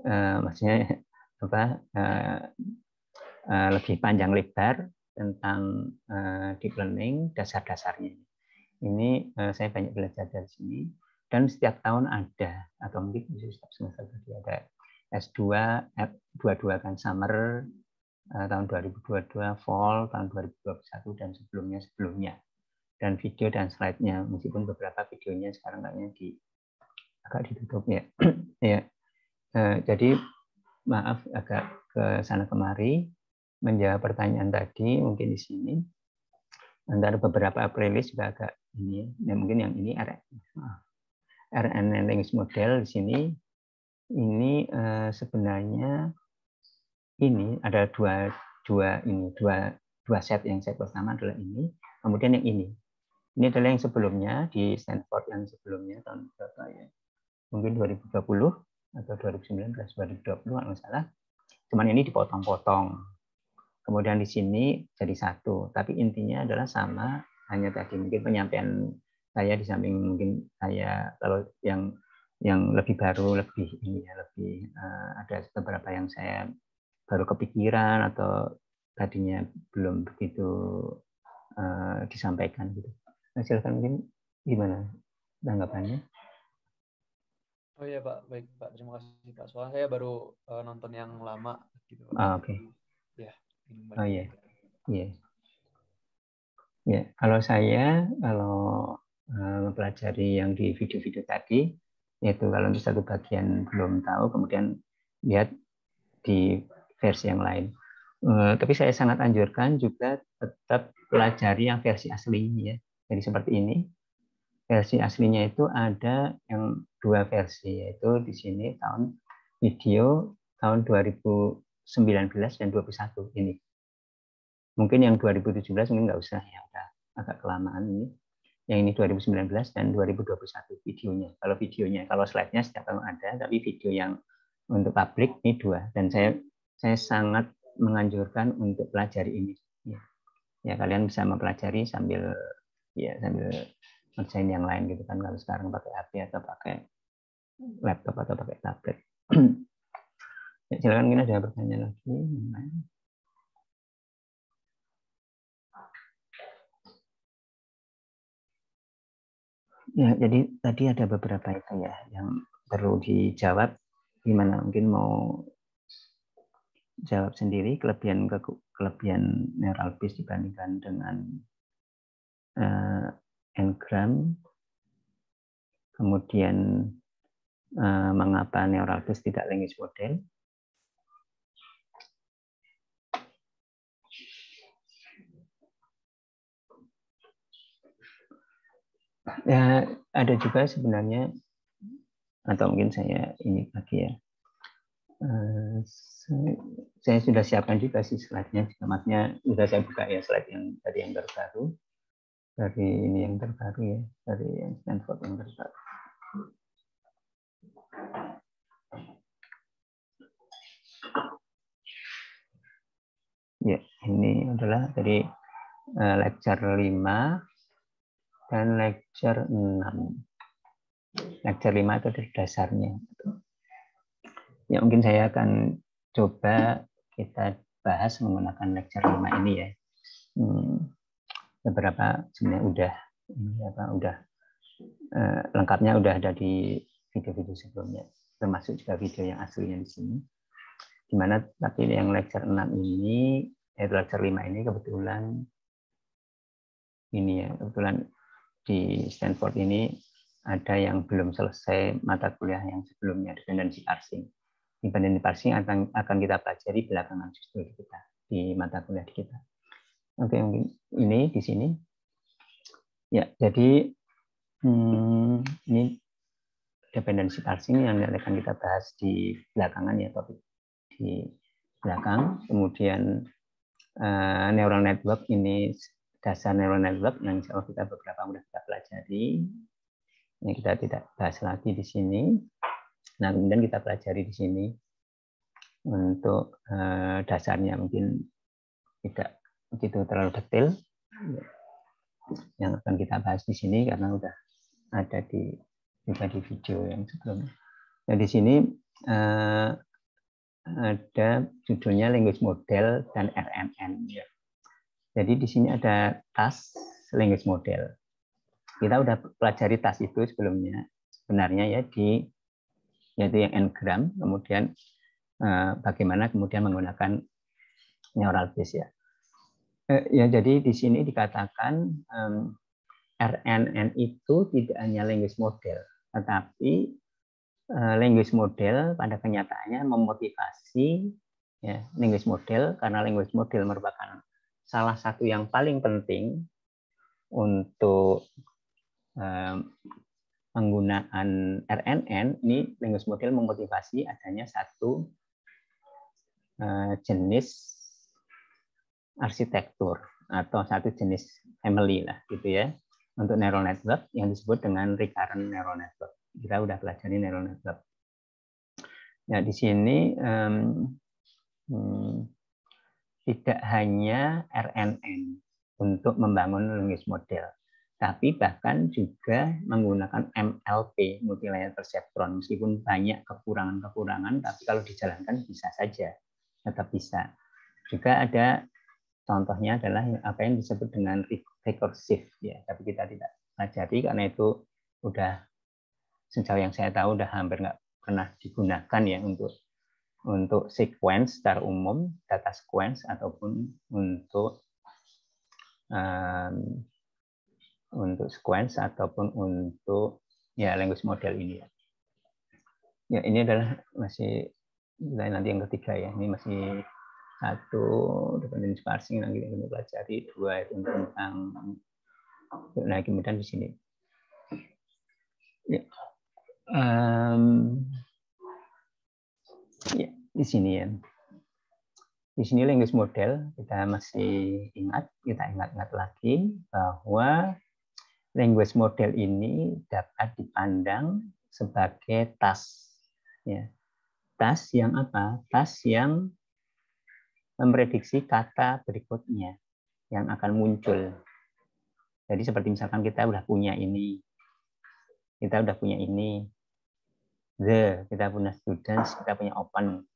uh, maksudnya apa uh, uh, lebih panjang lebar tentang uh, deep learning dasar-dasarnya. Ini uh, saya banyak belajar dari sini dan setiap tahun ada atau mungkin setiap semester tadi ada S2 F22 kan summer uh, tahun 2022 fall tahun 2021 dan sebelumnya sebelumnya dan video dan slide-nya meskipun beberapa videonya sekarang kayaknya di agak ditutup ya ya eh, jadi maaf agak ke sana kemari menjawab pertanyaan tadi mungkin di sini antara beberapa playlist juga agak ini ya, ya mungkin yang ini RNN language model di sini ini eh, sebenarnya ini ada dua dua ini dua dua set yang set pertama adalah ini kemudian yang ini ini adalah yang sebelumnya di Stanford yang sebelumnya tahun berapa ya? Mungkin 2020 atau 2019, 2020 kalau nggak salah. Cuman ini dipotong-potong. Kemudian di sini jadi satu, tapi intinya adalah sama hanya tadi mungkin penyampaian saya di samping mungkin saya kalau yang yang lebih baru lebih ini ya lebih uh, ada beberapa yang saya baru kepikiran atau tadinya belum begitu uh, disampaikan gitu. Nah, silakan mungkin gimana tanggapannya? Oh iya Pak, baik Pak. Terima kasih Pak. Soalnya saya baru uh, nonton yang lama gitu. Ah oke. Okay. Ya. Oh iya. Iya. Ya, kalau saya kalau uh, mempelajari yang di video-video tadi, yaitu kalau untuk satu bagian belum tahu, kemudian lihat di versi yang lain. Uh, tapi saya sangat anjurkan juga tetap pelajari yang versi asli ya jadi seperti ini. Versi aslinya itu ada yang dua versi, yaitu di sini tahun video tahun 2019 dan 21 ini. Mungkin yang 2017 mungkin nggak usah ya, udah agak kelamaan ini. Yang ini 2019 dan 2021 videonya. Kalau videonya, kalau slide-nya setiap tahun ada, tapi video yang untuk publik ini dua. Dan saya saya sangat menganjurkan untuk pelajari ini. Ya, ya kalian bisa mempelajari sambil ya sambil ngerjain yang lain gitu kan kalau sekarang pakai HP atau pakai laptop atau pakai tablet ya, silakan kita ada pertanyaan lagi ya jadi tadi ada beberapa itu ya yang perlu dijawab gimana mungkin mau jawab sendiri kelebihan kelebihan neural bis dibandingkan dengan uh, engram, kemudian uh, mengapa neuralgus tidak language model. Ya, ada juga sebenarnya atau mungkin saya ini lagi ya. Eh, saya, saya sudah siapkan juga sih slide-nya, maksudnya sudah saya buka ya slide yang tadi yang terbaru dari ini yang terbaru ya dari yang Stanford yang terbaru ya ini adalah dari eh, lecture 5 dan lecture 6 lecture 5 itu dari dasarnya ya mungkin saya akan coba kita bahas menggunakan lecture 5 ini ya hmm beberapa ya, sebenarnya udah ini apa udah eh, lengkapnya udah ada di video-video sebelumnya termasuk juga video yang aslinya di sini dimana tapi yang lecture 6 ini eh, lecture 5 ini kebetulan ini ya kebetulan di Stanford ini ada yang belum selesai mata kuliah yang sebelumnya dependensi parsing dependensi parsing akan akan kita pelajari belakangan justru di kita di mata kuliah di kita Oke, mungkin ini di sini. Ya, jadi hmm, ini dependensi parsing yang akan kita bahas di belakangan ya topik di belakang. Kemudian uh, neural network ini dasar neural network yang insya kita beberapa sudah kita pelajari. Ini kita tidak bahas lagi di sini. Nah, kemudian kita pelajari di sini untuk eh, dasarnya mungkin tidak begitu terlalu detail yang akan kita bahas di sini karena sudah ada di juga di video yang sebelumnya. Nah di sini uh, ada judulnya language model dan RMN. Iya. Jadi di sini ada tas language model. Kita sudah pelajari tas itu sebelumnya sebenarnya ya di yaitu yang engram kemudian uh, bagaimana kemudian menggunakan neural base ya Eh, ya jadi di sini dikatakan um, RNN itu tidak hanya language model, tetapi uh, language model pada kenyataannya memotivasi ya, language model karena language model merupakan salah satu yang paling penting untuk um, penggunaan RNN ini language model memotivasi adanya satu uh, jenis arsitektur atau satu jenis family lah gitu ya untuk neural network yang disebut dengan recurrent neural network. Kita udah pelajari neural network. Nah di sini um, hmm, tidak hanya RNN untuk membangun language model, tapi bahkan juga menggunakan MLP multilayer perceptron meskipun banyak kekurangan-kekurangan, tapi kalau dijalankan bisa saja tetap bisa. Juga ada Contohnya adalah apa yang disebut dengan rekursif ya, tapi kita tidak pelajari karena itu udah sejauh yang saya tahu udah hampir nggak pernah digunakan ya untuk untuk sequence secara umum data sequence ataupun untuk um, untuk sequence ataupun untuk ya language model ini ya. Ya ini adalah masih nanti yang ketiga ya ini masih satu dependent sparsing yang kita pelajari dua itu tentang nah kemudian di sini ya. Um, ya di sini ya di sini language model kita masih ingat kita ingat-ingat lagi bahwa language model ini dapat dipandang sebagai tas ya tas yang apa tas yang memprediksi kata berikutnya yang akan muncul. Jadi seperti misalkan kita udah punya ini, kita udah punya ini, the, kita punya students, kita punya open,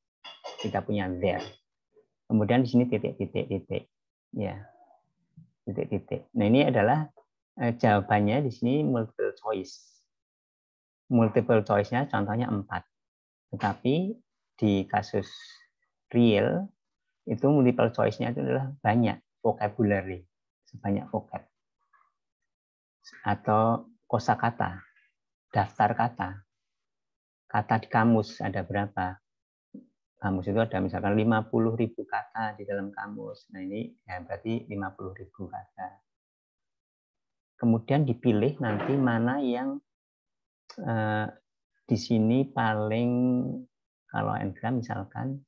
kita punya there. Kemudian di sini titik-titik-titik, ya, titik-titik. Nah ini adalah eh, jawabannya di sini multiple choice. Multiple choice-nya contohnya empat, tetapi di kasus real itu multiple choice-nya itu adalah banyak vocabulary, sebanyak vocab. Atau kosakata, daftar kata. Kata di kamus ada berapa? Kamus itu ada misalkan 50.000 kata di dalam kamus. Nah ini ya berarti 50.000 kata. Kemudian dipilih nanti mana yang eh, di sini paling kalau NK misalkan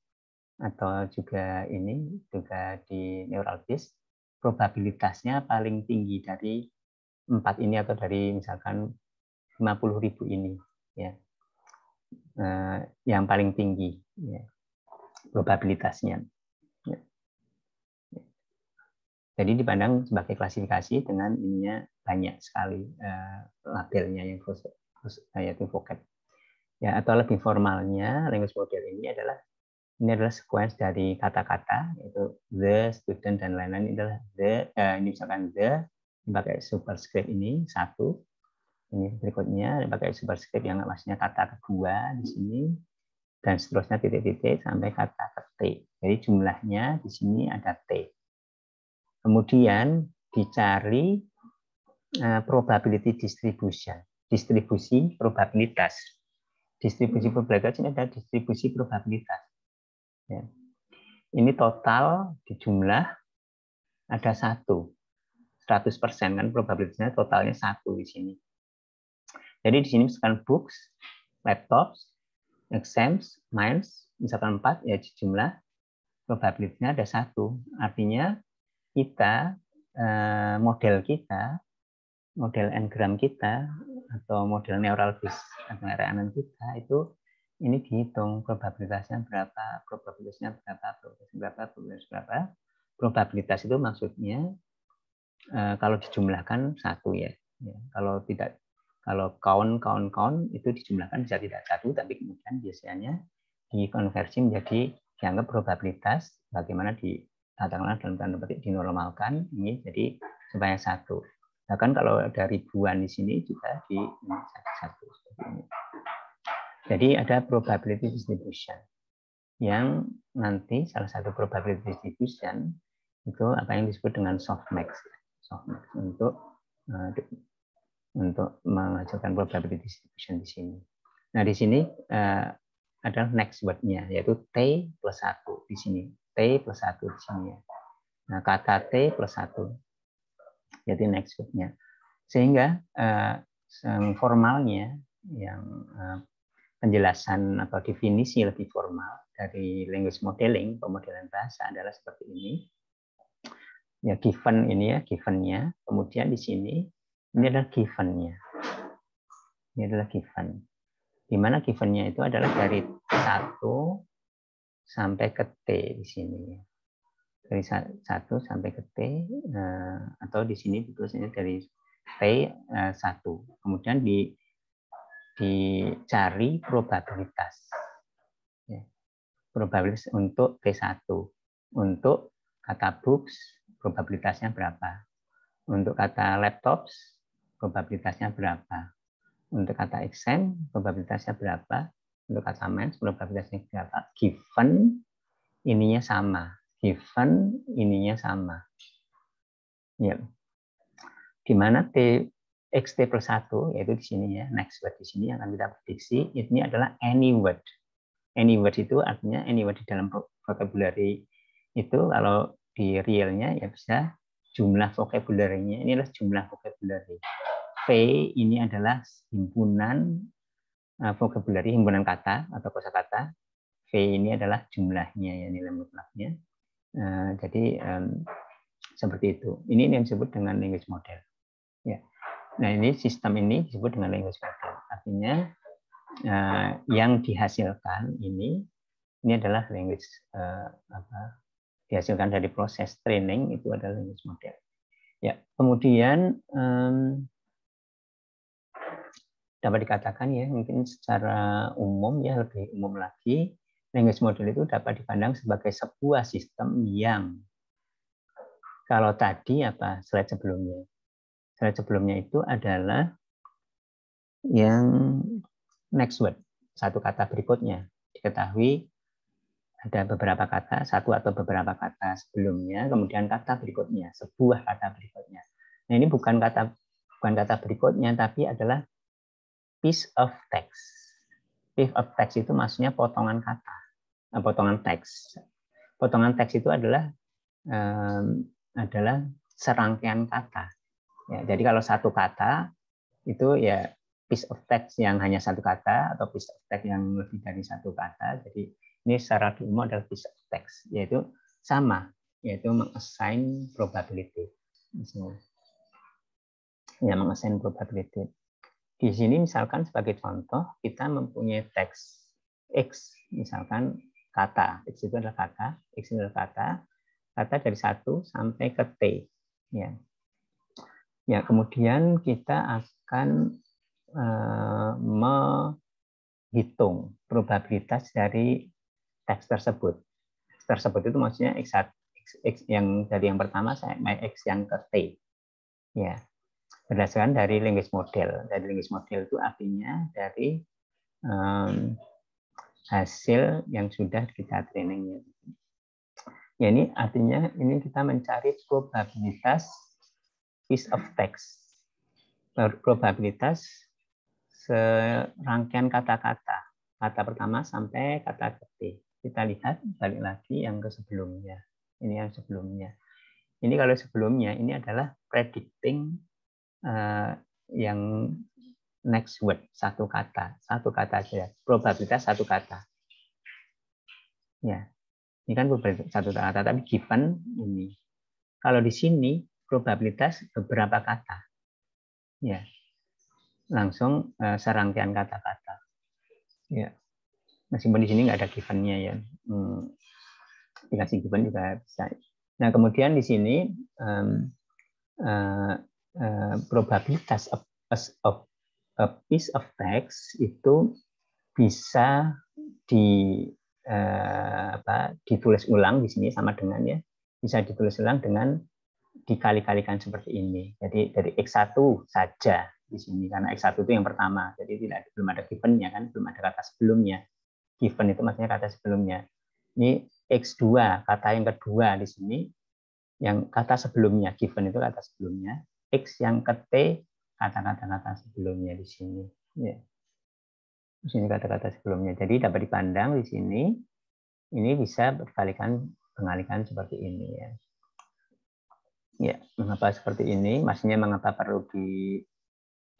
atau juga ini juga di neural base probabilitasnya paling tinggi dari empat ini atau dari misalkan puluh ribu ini ya eh, yang paling tinggi ya, probabilitasnya ya. jadi dipandang sebagai klasifikasi dengan ininya banyak sekali eh, labelnya yang yaitu vocab ya atau lebih formalnya language model ini adalah ini adalah sequence dari kata-kata yaitu the student dan lain-lain ini adalah the eh, ini misalkan the pakai superscript ini satu ini berikutnya pakai superscript yang maksudnya kata kedua di sini dan seterusnya titik-titik sampai kata ke t jadi jumlahnya di sini ada t kemudian dicari eh, probability distribution distribusi probabilitas distribusi hmm. probabilitas ini adalah distribusi probabilitas Ya. Ini total di jumlah ada satu. 100% kan probabilitasnya totalnya satu di sini. Jadi di sini misalkan books, laptops, exams, minds, misalkan empat ya jumlah probabilitasnya ada satu. Artinya kita eh, model kita, model engram kita atau model neural base pengaraan kita itu ini dihitung probabilitasnya berapa, probabilitasnya berapa, probabilitas berapa, probabilitas berapa. Probabilitas itu maksudnya eh, kalau dijumlahkan satu ya, ya. Kalau tidak kalau count count count itu dijumlahkan bisa tidak satu tapi kemudian biasanya dikonversi menjadi dianggap probabilitas bagaimana di katakanlah dalam tanda petik dinormalkan ini jadi sebanyak satu bahkan kalau ada ribuan di sini juga di satu satu seperti ini. Jadi ada probability distribution yang nanti salah satu probability distribution itu apa yang disebut dengan softmax, softmax untuk eh, untuk menghasilkan probability distribution di sini. Nah di sini uh, eh, adalah next word-nya yaitu t plus satu di sini, t plus satu di sini. Ya. Nah kata t plus satu jadi next word-nya sehingga eh, formalnya yang penjelasan atau definisi lebih formal dari language modeling, pemodelan bahasa adalah seperti ini. Ya, given ini ya, givennya. Kemudian di sini, ini adalah givennya. Ini adalah given. Di mana givennya itu adalah dari satu sampai ke T di sini. Dari satu sampai ke T, eh, atau di sini ditulisnya dari t eh, satu. Kemudian di dicari probabilitas. Ya. Probabilitas untuk T1. Untuk kata books, probabilitasnya berapa. Untuk kata laptops, probabilitasnya berapa. Untuk kata exam, probabilitasnya berapa. Untuk kata mens, probabilitasnya berapa. Given, ininya sama. Given, ininya sama. Ya. Gimana T xt plus 1, yaitu di sini ya, next word di sini yang akan kita prediksi, ini adalah any word. Any word itu artinya any word di dalam vocabulary itu kalau di realnya ya bisa jumlah vocabulary Ini adalah jumlah vocabulary. V ini adalah himpunan eh, vocabulary, himpunan kata atau kosakata. V ini adalah jumlahnya ya nilai mutlaknya. Eh, jadi seperti itu. Ini yang disebut dengan language model. Ya. Nah ini sistem ini disebut dengan language model Artinya uh, yang dihasilkan ini ini adalah language uh, apa, dihasilkan dari proses training itu adalah language model. Ya kemudian um, dapat dikatakan ya mungkin secara umum ya lebih umum lagi language model itu dapat dipandang sebagai sebuah sistem yang kalau tadi apa slide sebelumnya slide sebelumnya itu adalah yang next word, satu kata berikutnya. Diketahui ada beberapa kata, satu atau beberapa kata sebelumnya, kemudian kata berikutnya, sebuah kata berikutnya. Nah, ini bukan kata bukan kata berikutnya tapi adalah piece of text. Piece of text itu maksudnya potongan kata, eh, potongan teks. Potongan teks itu adalah um, adalah serangkaian kata. Ya, jadi kalau satu kata itu ya piece of text yang hanya satu kata atau piece of text yang lebih dari satu kata. Jadi ini secara umum adalah piece of text, yaitu sama, yaitu mengassign probability. Ya, mengassign probability. Di sini misalkan sebagai contoh, kita mempunyai teks X, misalkan kata. X itu adalah kata, X itu adalah kata, kata dari satu sampai ke T. Ya. Ya, kemudian kita akan uh, menghitung probabilitas dari teks tersebut. Teks tersebut itu maksudnya x, x, x yang dari yang pertama sampai x yang ke t. Ya, berdasarkan dari language model. Dari language model itu artinya dari um, hasil yang sudah kita training. Ya, ini artinya ini kita mencari probabilitas piece of text. Probabilitas serangkaian kata-kata. Kata pertama sampai kata ketiga. Kita lihat balik lagi yang ke sebelumnya. Ini yang sebelumnya. Ini kalau sebelumnya ini adalah predicting eh, yang next word satu kata satu kata saja probabilitas satu kata ya ini kan satu kata tapi given ini kalau di sini probabilitas beberapa kata. Ya. Langsung uh, serangkaian kata-kata. Ya. Nah, Meskipun di sini nggak ada given-nya ya. Hmm. Dikasih given juga bisa. Nah, kemudian di sini um, uh, uh, probabilitas of, of a piece of text itu bisa di uh, apa, ditulis ulang di sini sama dengan ya bisa ditulis ulang dengan dikali-kalikan seperti ini. Jadi dari X1 saja di sini karena X1 itu yang pertama. Jadi tidak belum ada given-nya kan, belum ada kata sebelumnya. Given itu maksudnya kata sebelumnya. Ini X2 kata yang kedua di sini yang kata sebelumnya given itu kata sebelumnya, X yang ke T kata-kata kata sebelumnya di sini. Ya. Di sini kata-kata sebelumnya. Jadi dapat dipandang di sini ini bisa berkalikan pengalikan seperti ini ya ya mengapa seperti ini maksudnya mengapa perlu di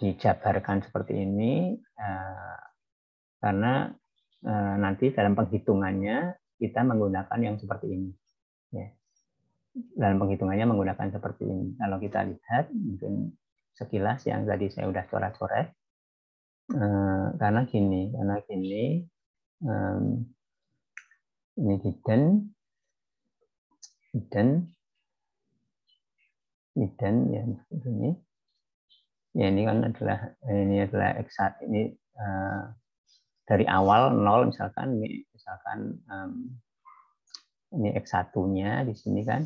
dijabarkan seperti ini eh, karena eh, nanti dalam penghitungannya kita menggunakan yang seperti ini ya dalam penghitungannya menggunakan seperti ini kalau kita lihat mungkin sekilas yang tadi saya sudah coret-coret eh, karena gini karena gini eh, ini hidden hidden idan ya ini ya ini kan adalah ini adalah eksat ini uh, dari awal nol misalkan ini misalkan um, ini x 1 di sini kan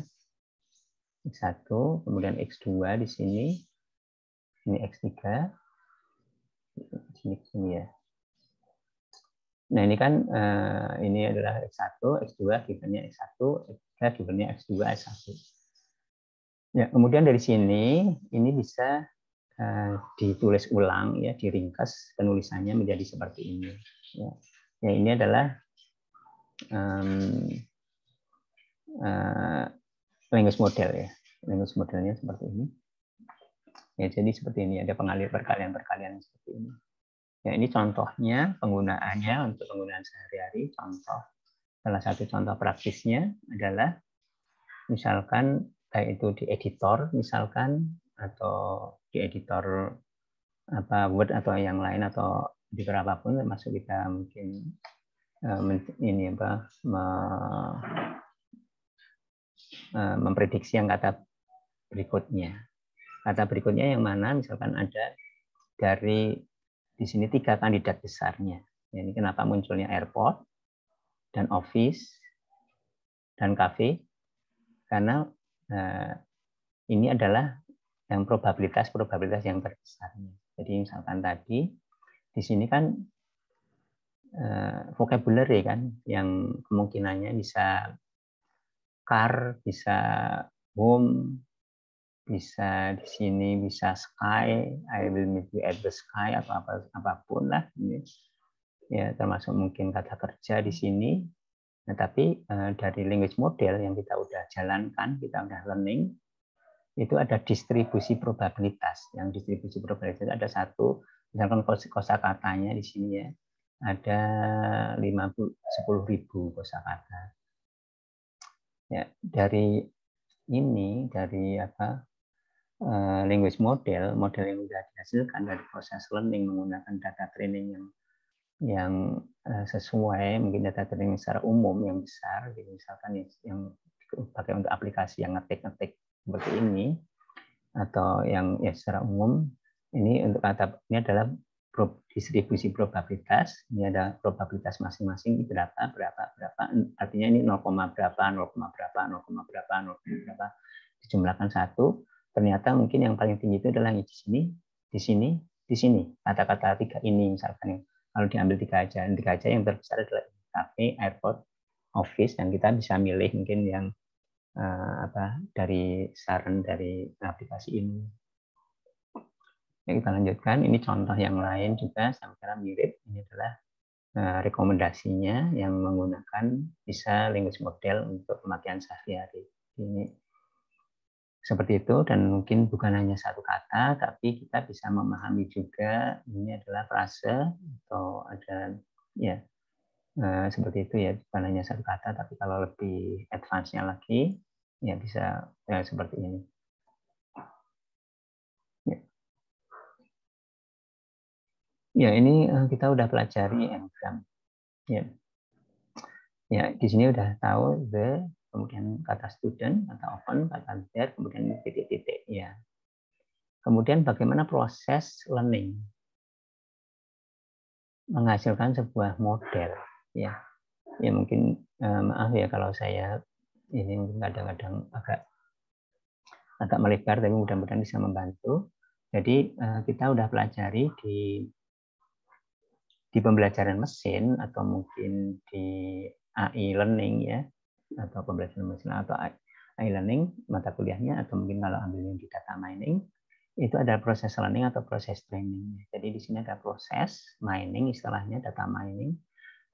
x1 kemudian x2 di sini ini x3 di sini, di sini ya nah ini kan uh, ini adalah x1 x2 givennya x1 x3 givennya x2 x1 Ya, kemudian dari sini ini bisa uh, ditulis ulang ya, diringkas penulisannya menjadi seperti ini. Ya, ya ini adalah um, uh, language model ya, language modelnya seperti ini. Ya, jadi seperti ini ada pengalir perkalian perkalian seperti ini. Ya, ini contohnya penggunaannya untuk penggunaan sehari-hari. Contoh salah satu contoh praktisnya adalah misalkan baik itu di editor misalkan atau di editor apa Word atau yang lain atau di apapun termasuk kita mungkin eh, ini apa eh, memprediksi yang kata berikutnya kata berikutnya yang mana misalkan ada dari di sini tiga kandidat besarnya ini kenapa munculnya airport dan office dan cafe karena Nah, ini adalah yang probabilitas-probabilitas yang terbesarnya. Jadi misalkan tadi di sini kan eh, vocabulary kan yang kemungkinannya bisa car, bisa home, bisa di sini bisa sky, I will meet you at the sky atau apa apapun lah ini. Ya termasuk mungkin kata kerja di sini Nah, tapi eh, dari language model yang kita udah jalankan, kita udah learning, itu ada distribusi probabilitas. Yang distribusi probabilitas ada satu, misalkan kosa katanya di sini ya, ada 50 10 ribu kosa kata. Ya, dari ini, dari apa eh, language model, model yang sudah dihasilkan dari proses learning menggunakan data training yang yang eh, sesuai mungkin data training secara umum yang besar jadi misalkan yang, yang pakai untuk aplikasi yang ngetik-ngetik seperti ini atau yang ya secara umum ini untuk kata ini adalah distribusi probabilitas ini ada probabilitas masing-masing berapa berapa berapa artinya ini 0, berapa 0, berapa 0, berapa 0, berapa dijumlahkan satu ternyata mungkin yang paling tinggi itu adalah yang di sini di sini di sini kata-kata tiga ini misalkan lalu diambil tiga aja tiga aja yang terbesar adalah cafe airport office dan kita bisa milih mungkin yang uh, apa dari saran dari aplikasi ini ya, kita lanjutkan ini contoh yang lain juga sama cara mirip ini adalah uh, rekomendasinya yang menggunakan bisa language model untuk pemakaian sehari-hari ini seperti itu dan mungkin bukan hanya satu kata tapi kita bisa memahami juga ini adalah frase atau ada ya eh, seperti itu ya bukan hanya satu kata tapi kalau lebih advance-nya lagi ya bisa ya, seperti ini ya. ya ini eh, kita udah pelajari engram ya ya di sini udah tahu the kemudian kata student, kata open, kata there, kemudian titik-titik ya. Kemudian bagaimana proses learning menghasilkan sebuah model ya. Ya mungkin eh, maaf ya kalau saya ini kadang-kadang agak agak melebar tapi mudah-mudahan bisa membantu. Jadi eh, kita sudah pelajari di di pembelajaran mesin atau mungkin di AI learning ya atau pembelajaran mesin atau e-learning mata kuliahnya atau mungkin kalau ambil yang di data mining itu ada proses learning atau proses training. Jadi di sini ada proses mining istilahnya data mining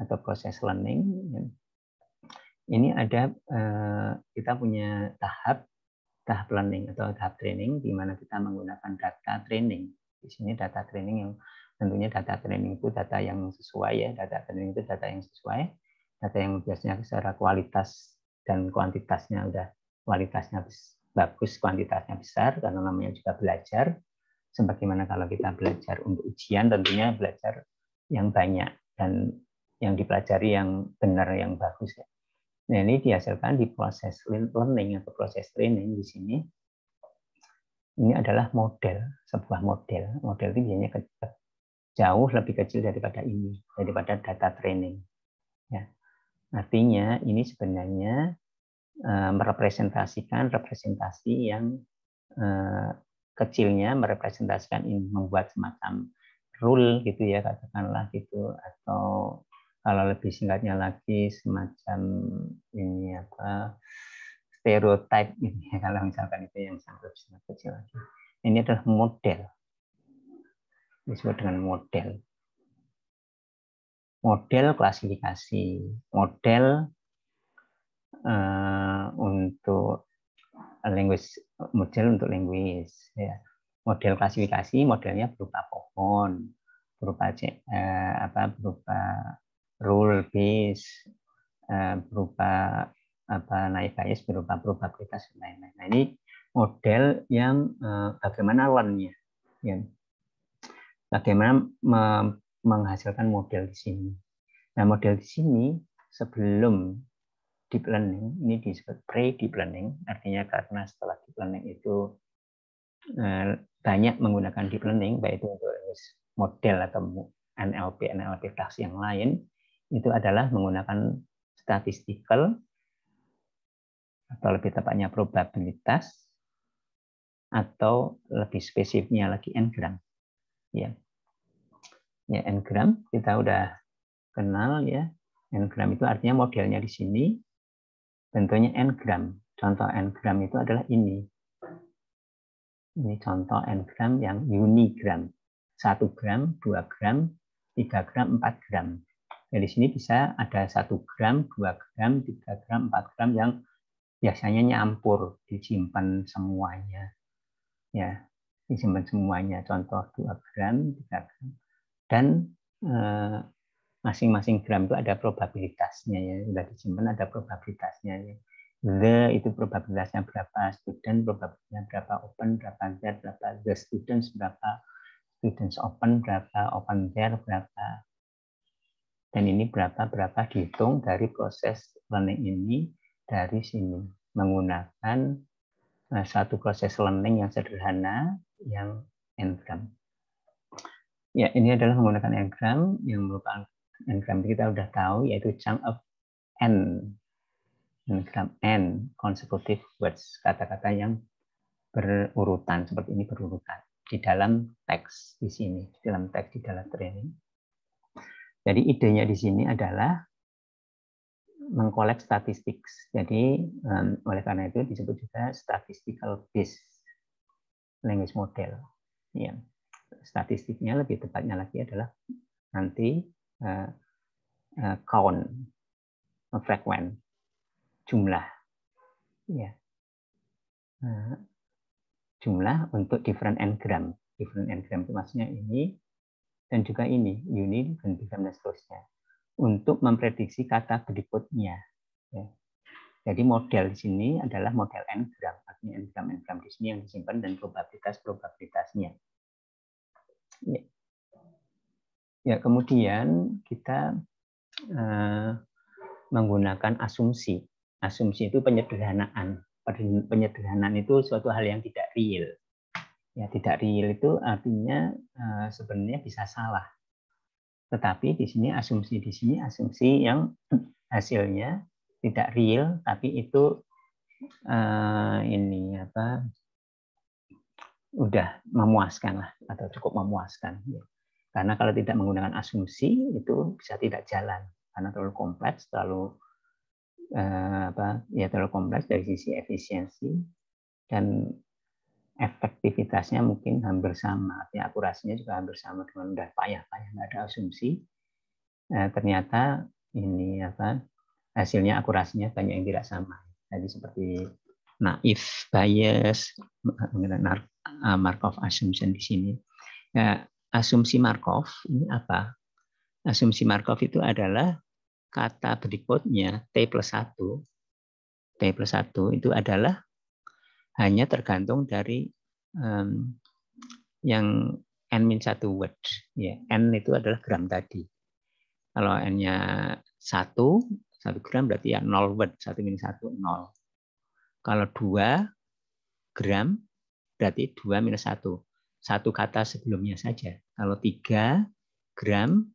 atau proses learning. Ini ada eh, kita punya tahap tahap learning atau tahap training di mana kita menggunakan data training. Di sini data training yang tentunya data training itu data yang sesuai ya, data training itu data yang sesuai data yang biasanya secara kualitas dan kuantitasnya udah kualitasnya bagus, kuantitasnya besar karena namanya juga belajar. Sebagaimana kalau kita belajar untuk ujian, tentunya belajar yang banyak dan yang dipelajari yang benar, yang bagus. Ya. Nah ini dihasilkan di proses learning atau proses training di sini. Ini adalah model, sebuah model. Model ini biasanya jauh lebih kecil daripada ini, daripada data training. Ya. Artinya ini sebenarnya eh, merepresentasikan representasi yang eh, kecilnya merepresentasikan ini membuat semacam rule gitu ya katakanlah gitu atau kalau lebih singkatnya lagi semacam ini apa stereotip gitu ini ya kalau misalkan itu yang sangat sangat kecil lagi. Ini adalah model disebut dengan model model klasifikasi, model uh, untuk linguis, model untuk linguis. Ya. Model klasifikasi modelnya berupa pohon, berupa uh, apa berupa rule base, uh, berupa apa naik bias berupa probabilitas dan lain-lain. Nah, ini model yang uh, bagaimana learn Ya. Bagaimana menghasilkan model di sini. Nah, model di sini sebelum deep learning ini disebut pre deep learning, artinya karena setelah deep learning itu eh, banyak menggunakan deep learning, baik itu untuk model atau NLP NLP tax yang lain, itu adalah menggunakan statistical atau lebih tepatnya probabilitas atau lebih spesifiknya lagi engram. Ya ya n-gram kita udah kenal ya n-gram itu artinya modelnya di sini bentuknya n-gram contoh n-gram itu adalah ini ini contoh n-gram yang unigram satu gram dua gram tiga gram empat gram ya, dari sini bisa ada satu gram, dua gram, tiga gram, empat gram yang biasanya nyampur, disimpan semuanya. Ya, disimpan semuanya. Contoh 2 gram, 3 gram, dan eh, masing-masing gram itu ada probabilitasnya ya sudah disimpan ada probabilitasnya ya. the itu probabilitasnya berapa student probabilitasnya berapa open berapa there berapa the students berapa students open berapa open there berapa dan ini berapa berapa dihitung dari proses learning ini dari sini menggunakan eh, satu proses learning yang sederhana yang n-gram. Ya, ini adalah menggunakan engram yang merupakan engram kita sudah tahu yaitu chunk of n. Engram n consecutive words, kata-kata yang berurutan seperti ini berurutan di dalam teks di sini, di dalam teks di dalam training. Jadi idenya di sini adalah mengkolek statistik. Jadi um, oleh karena itu disebut juga statistical based language model. Ya. Yeah statistiknya lebih tepatnya lagi adalah nanti uh, uh, count, jumlah, ya, uh, jumlah untuk different engram, different engram itu maksudnya ini dan juga ini unit dan dan seterusnya untuk memprediksi kata berikutnya. Ya. Jadi model di sini adalah model n-gram, artinya n-gram n-gram di sini yang disimpan dan probabilitas probabilitasnya. Ya, ya kemudian kita uh, menggunakan asumsi. Asumsi itu penyederhanaan. Penyederhanaan itu suatu hal yang tidak real. Ya, tidak real itu artinya uh, sebenarnya bisa salah. Tetapi di sini asumsi di sini asumsi yang hasilnya tidak real, tapi itu uh, ini apa udah memuaskan lah atau cukup memuaskan. Ya. Karena kalau tidak menggunakan asumsi itu bisa tidak jalan karena terlalu kompleks, terlalu eh, apa ya terlalu kompleks dari sisi efisiensi dan efektivitasnya mungkin hampir sama, artinya akurasinya juga hampir sama dengan udah payah-payah nggak ada asumsi. nah, ternyata ini apa hasilnya akurasinya banyak yang tidak sama. jadi seperti naif bias eh, eh, Markov assumption di sini. Ya, asumsi Markov ini apa? Asumsi Markov itu adalah kata berikutnya T plus 1. T plus 1 itu adalah hanya tergantung dari um, yang n min satu word. Ya, n itu adalah gram tadi. Kalau n-nya satu, satu gram berarti ya 0 word, satu min satu nol. Kalau 2 gram berarti 2 minus 1. Satu kata sebelumnya saja. Kalau 3 gram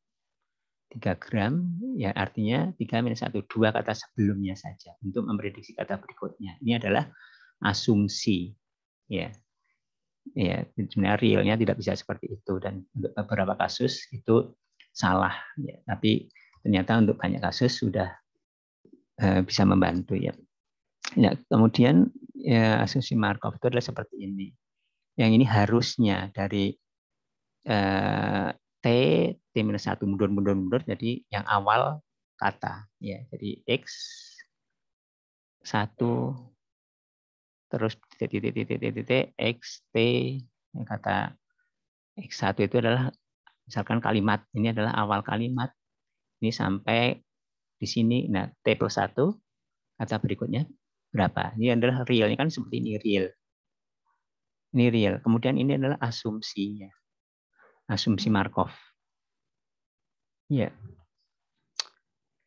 3 gram ya artinya 3 minus 1, dua kata sebelumnya saja untuk memprediksi kata berikutnya. Ini adalah asumsi. Ya. Ya, sebenarnya realnya tidak bisa seperti itu dan untuk beberapa kasus itu salah ya, tapi ternyata untuk banyak kasus sudah eh, bisa membantu ya. Ya, kemudian ya, asumsi Markov itu adalah seperti ini. Yang ini harusnya dari eh, t t minus satu mundur mundur mundur jadi yang awal kata ya jadi x satu terus titik titik titik titik titik x t yang kata x 1 itu adalah misalkan kalimat ini adalah awal kalimat ini sampai di sini nah t plus satu kata berikutnya berapa. Ini adalah real, ini kan seperti ini real. Ini real. Kemudian ini adalah asumsinya. Asumsi Markov. Ya.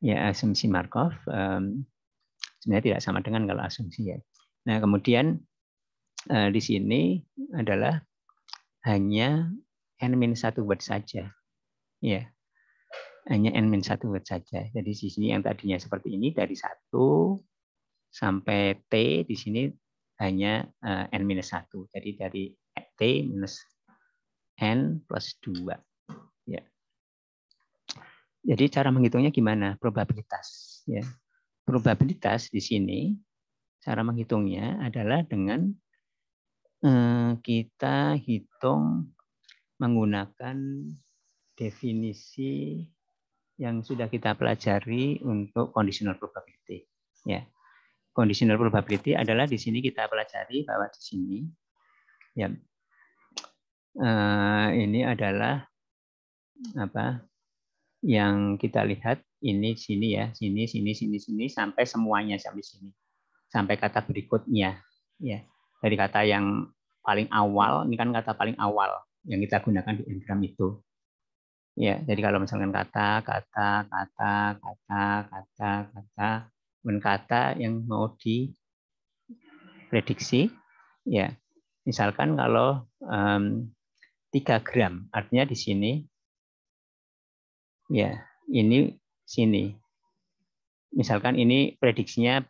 Ya, asumsi Markov um, sebenarnya tidak sama dengan kalau asumsi ya. Nah, kemudian uh, di sini adalah hanya n minus satu word saja. Ya. Hanya n minus satu word saja. Jadi di sini yang tadinya seperti ini dari satu sampai T di sini hanya eh, N-1. minus Jadi dari T minus N plus 2. Ya. Jadi cara menghitungnya gimana? Probabilitas. Ya. Probabilitas di sini, cara menghitungnya adalah dengan eh, kita hitung menggunakan definisi yang sudah kita pelajari untuk conditional probability. Ya conditional probability adalah di sini kita pelajari bahwa di sini ya uh, ini adalah apa yang kita lihat ini sini ya sini sini sini sini sampai semuanya sampai sini sampai kata berikutnya ya dari kata yang paling awal ini kan kata paling awal yang kita gunakan di engram itu ya jadi kalau misalkan kata kata kata kata kata kata kata yang mau diprediksi ya misalkan kalau um, 3 gram artinya di sini ya ini sini misalkan ini prediksinya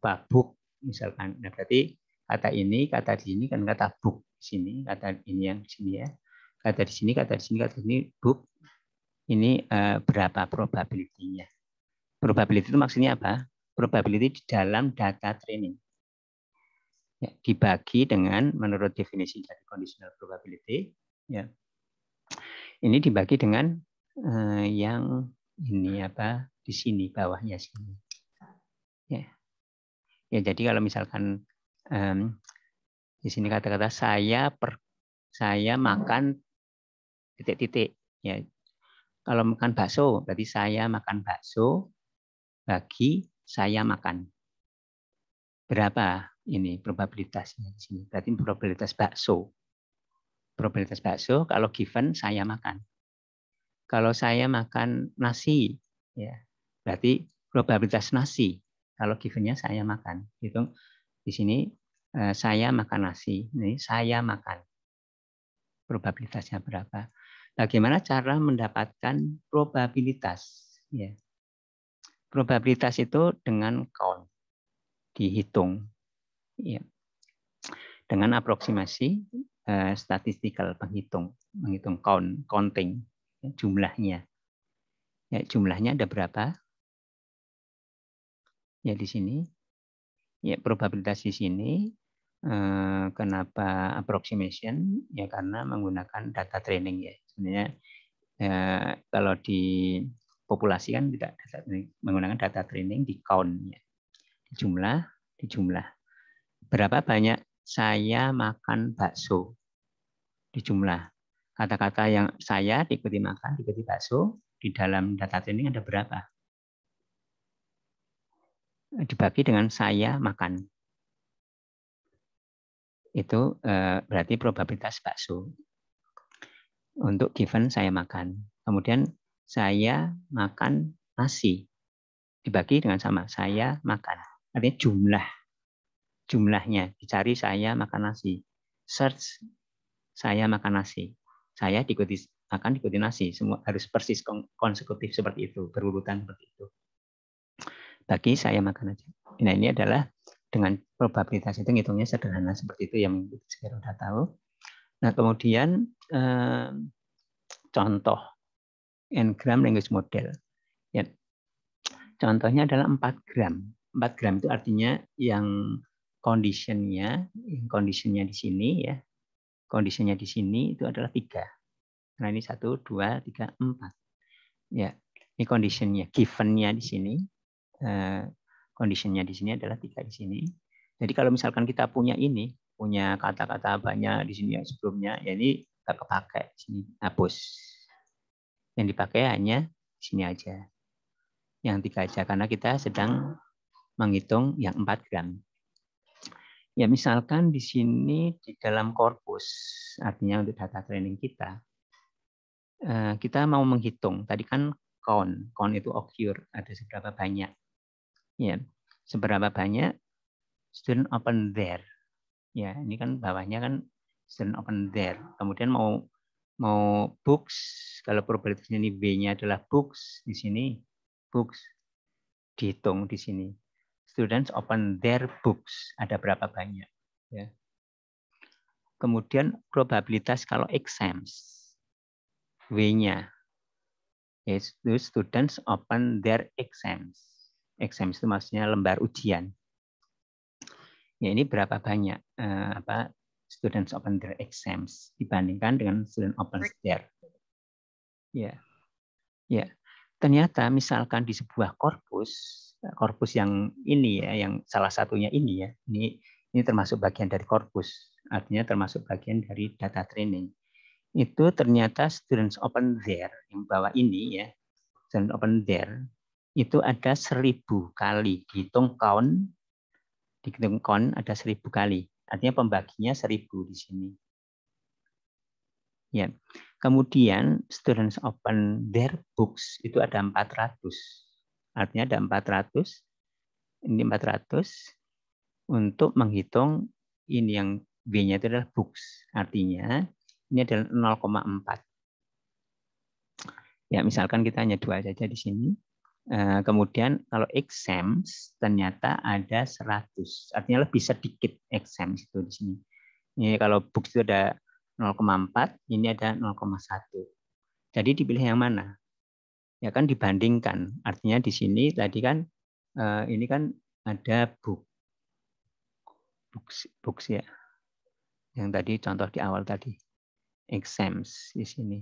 babuk misalkan nah berarti kata ini kata di sini kan kata buk di sini kata ini yang di sini ya kata di sini kata di sini kata di sini buk ini uh, berapa probabilitinya probability itu maksudnya apa probability di dalam data training. Ya, dibagi dengan menurut definisi dari conditional probability. Ya. Ini dibagi dengan uh, yang ini apa di sini bawahnya sini. Ya. Ya jadi kalau misalkan um, di sini kata-kata saya per saya makan titik-titik ya kalau makan bakso berarti saya makan bakso bagi saya makan. Berapa ini probabilitasnya di sini? Berarti probabilitas bakso. Probabilitas bakso kalau given saya makan. Kalau saya makan nasi, ya berarti probabilitas nasi kalau givennya saya makan. Hitung di sini eh, saya makan nasi, ini saya makan. Probabilitasnya berapa? Bagaimana cara mendapatkan probabilitas? Ya, probabilitas itu dengan count dihitung ya. dengan aproksimasi uh, eh, statistical penghitung menghitung count counting ya, jumlahnya ya jumlahnya ada berapa ya di sini ya probabilitas di sini eh, kenapa approximation ya karena menggunakan data training ya sebenarnya eh, kalau di populasi kan tidak menggunakan data training di count ya. Di jumlah, di jumlah. Berapa banyak saya makan bakso? Di jumlah. Kata-kata yang saya diikuti makan, diikuti bakso, di dalam data training ada berapa? Dibagi dengan saya makan. Itu eh, berarti probabilitas bakso. Untuk given saya makan. Kemudian saya makan nasi dibagi dengan sama saya makan artinya jumlah jumlahnya dicari saya makan nasi search saya makan nasi saya diikuti akan diikuti nasi semua harus persis konsekutif seperti itu berurutan seperti itu bagi saya makan aja nah ini adalah dengan probabilitas itu ngitungnya sederhana seperti itu yang saya sudah tahu nah kemudian eh, contoh and gram language model. Ya. Contohnya adalah 4 gram. 4 gram itu artinya yang conditionnya, yang conditionnya di sini ya. Conditionnya di sini itu adalah tiga. Nah ini satu, dua, tiga, empat. Ya, ini conditionnya, givennya di sini. Eh, conditionnya di sini adalah tiga di sini. Jadi kalau misalkan kita punya ini, punya kata-kata banyak di sini yang sebelumnya, ya ini kita kepakai di sini hapus yang dipakai hanya di sini aja. Yang tiga aja karena kita sedang menghitung yang 4 gram. Ya misalkan di sini di dalam korpus, artinya untuk data training kita, eh, kita mau menghitung. Tadi kan count, count itu occur, ada seberapa banyak. Ya, seberapa banyak student open there. Ya, ini kan bawahnya kan student open there. Kemudian mau mau books, kalau probabilitasnya ini B-nya adalah books di sini, books dihitung di sini. Students open their books, ada berapa banyak. Ya. Kemudian probabilitas kalau exams, W-nya, yaitu students open their exams. Exams itu maksudnya lembar ujian. Ya ini berapa banyak eh, apa students open their exams dibandingkan dengan student open their. Ya, yeah. ya. Yeah. Ternyata misalkan di sebuah korpus, korpus yang ini ya, yang salah satunya ini ya, ini ini termasuk bagian dari korpus, artinya termasuk bagian dari data training. Itu ternyata students open there yang bawah ini ya, student open there itu ada seribu kali dihitung count dihitung count ada seribu kali Artinya pembaginya seribu di sini. Ya. Kemudian students open their books itu ada 400. Artinya ada 400. Ini 400 untuk menghitung ini yang B-nya itu adalah books. Artinya ini adalah 0,4. Ya, misalkan kita hanya dua saja di sini. Eh, kemudian kalau exams ternyata ada 100, artinya lebih sedikit exams itu di sini. Ini kalau book itu ada 0,4, ini ada 0,1. Jadi dipilih yang mana? Ya kan dibandingkan. Artinya di sini tadi kan eh, ini kan ada book books books ya. Yang tadi contoh di awal tadi. Exams di sini.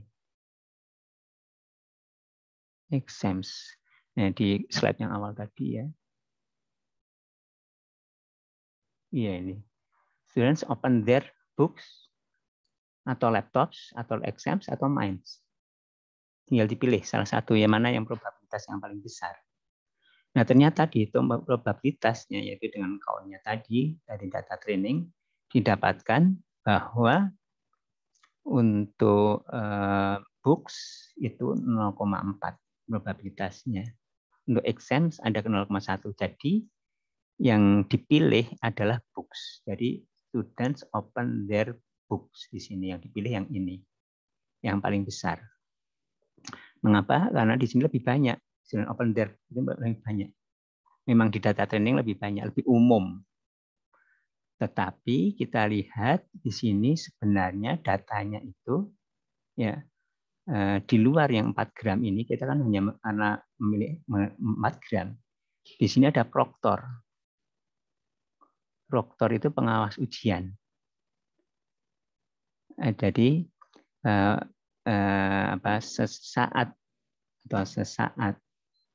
Exams Nah, di slide yang awal tadi ya. Iya ini. Students open their books atau laptops atau exams atau minds. Tinggal dipilih salah satu yang mana yang probabilitas yang paling besar. Nah, ternyata di itu probabilitasnya yaitu dengan kawannya tadi dari data training didapatkan bahwa untuk uh, books itu 0,4 probabilitasnya untuk exams ada 0,1. Jadi yang dipilih adalah books. Jadi students open their books di sini yang dipilih yang ini. Yang paling besar. Mengapa? Karena di sini lebih banyak. Student open their itu lebih banyak. Memang di data training lebih banyak, lebih umum. Tetapi kita lihat di sini sebenarnya datanya itu ya Eh, di luar yang 4 gram ini kita kan hanya anak memilih 4 gram. Di sini ada proktor. Proktor itu pengawas ujian. Eh, jadi eh, apa sesaat atau sesaat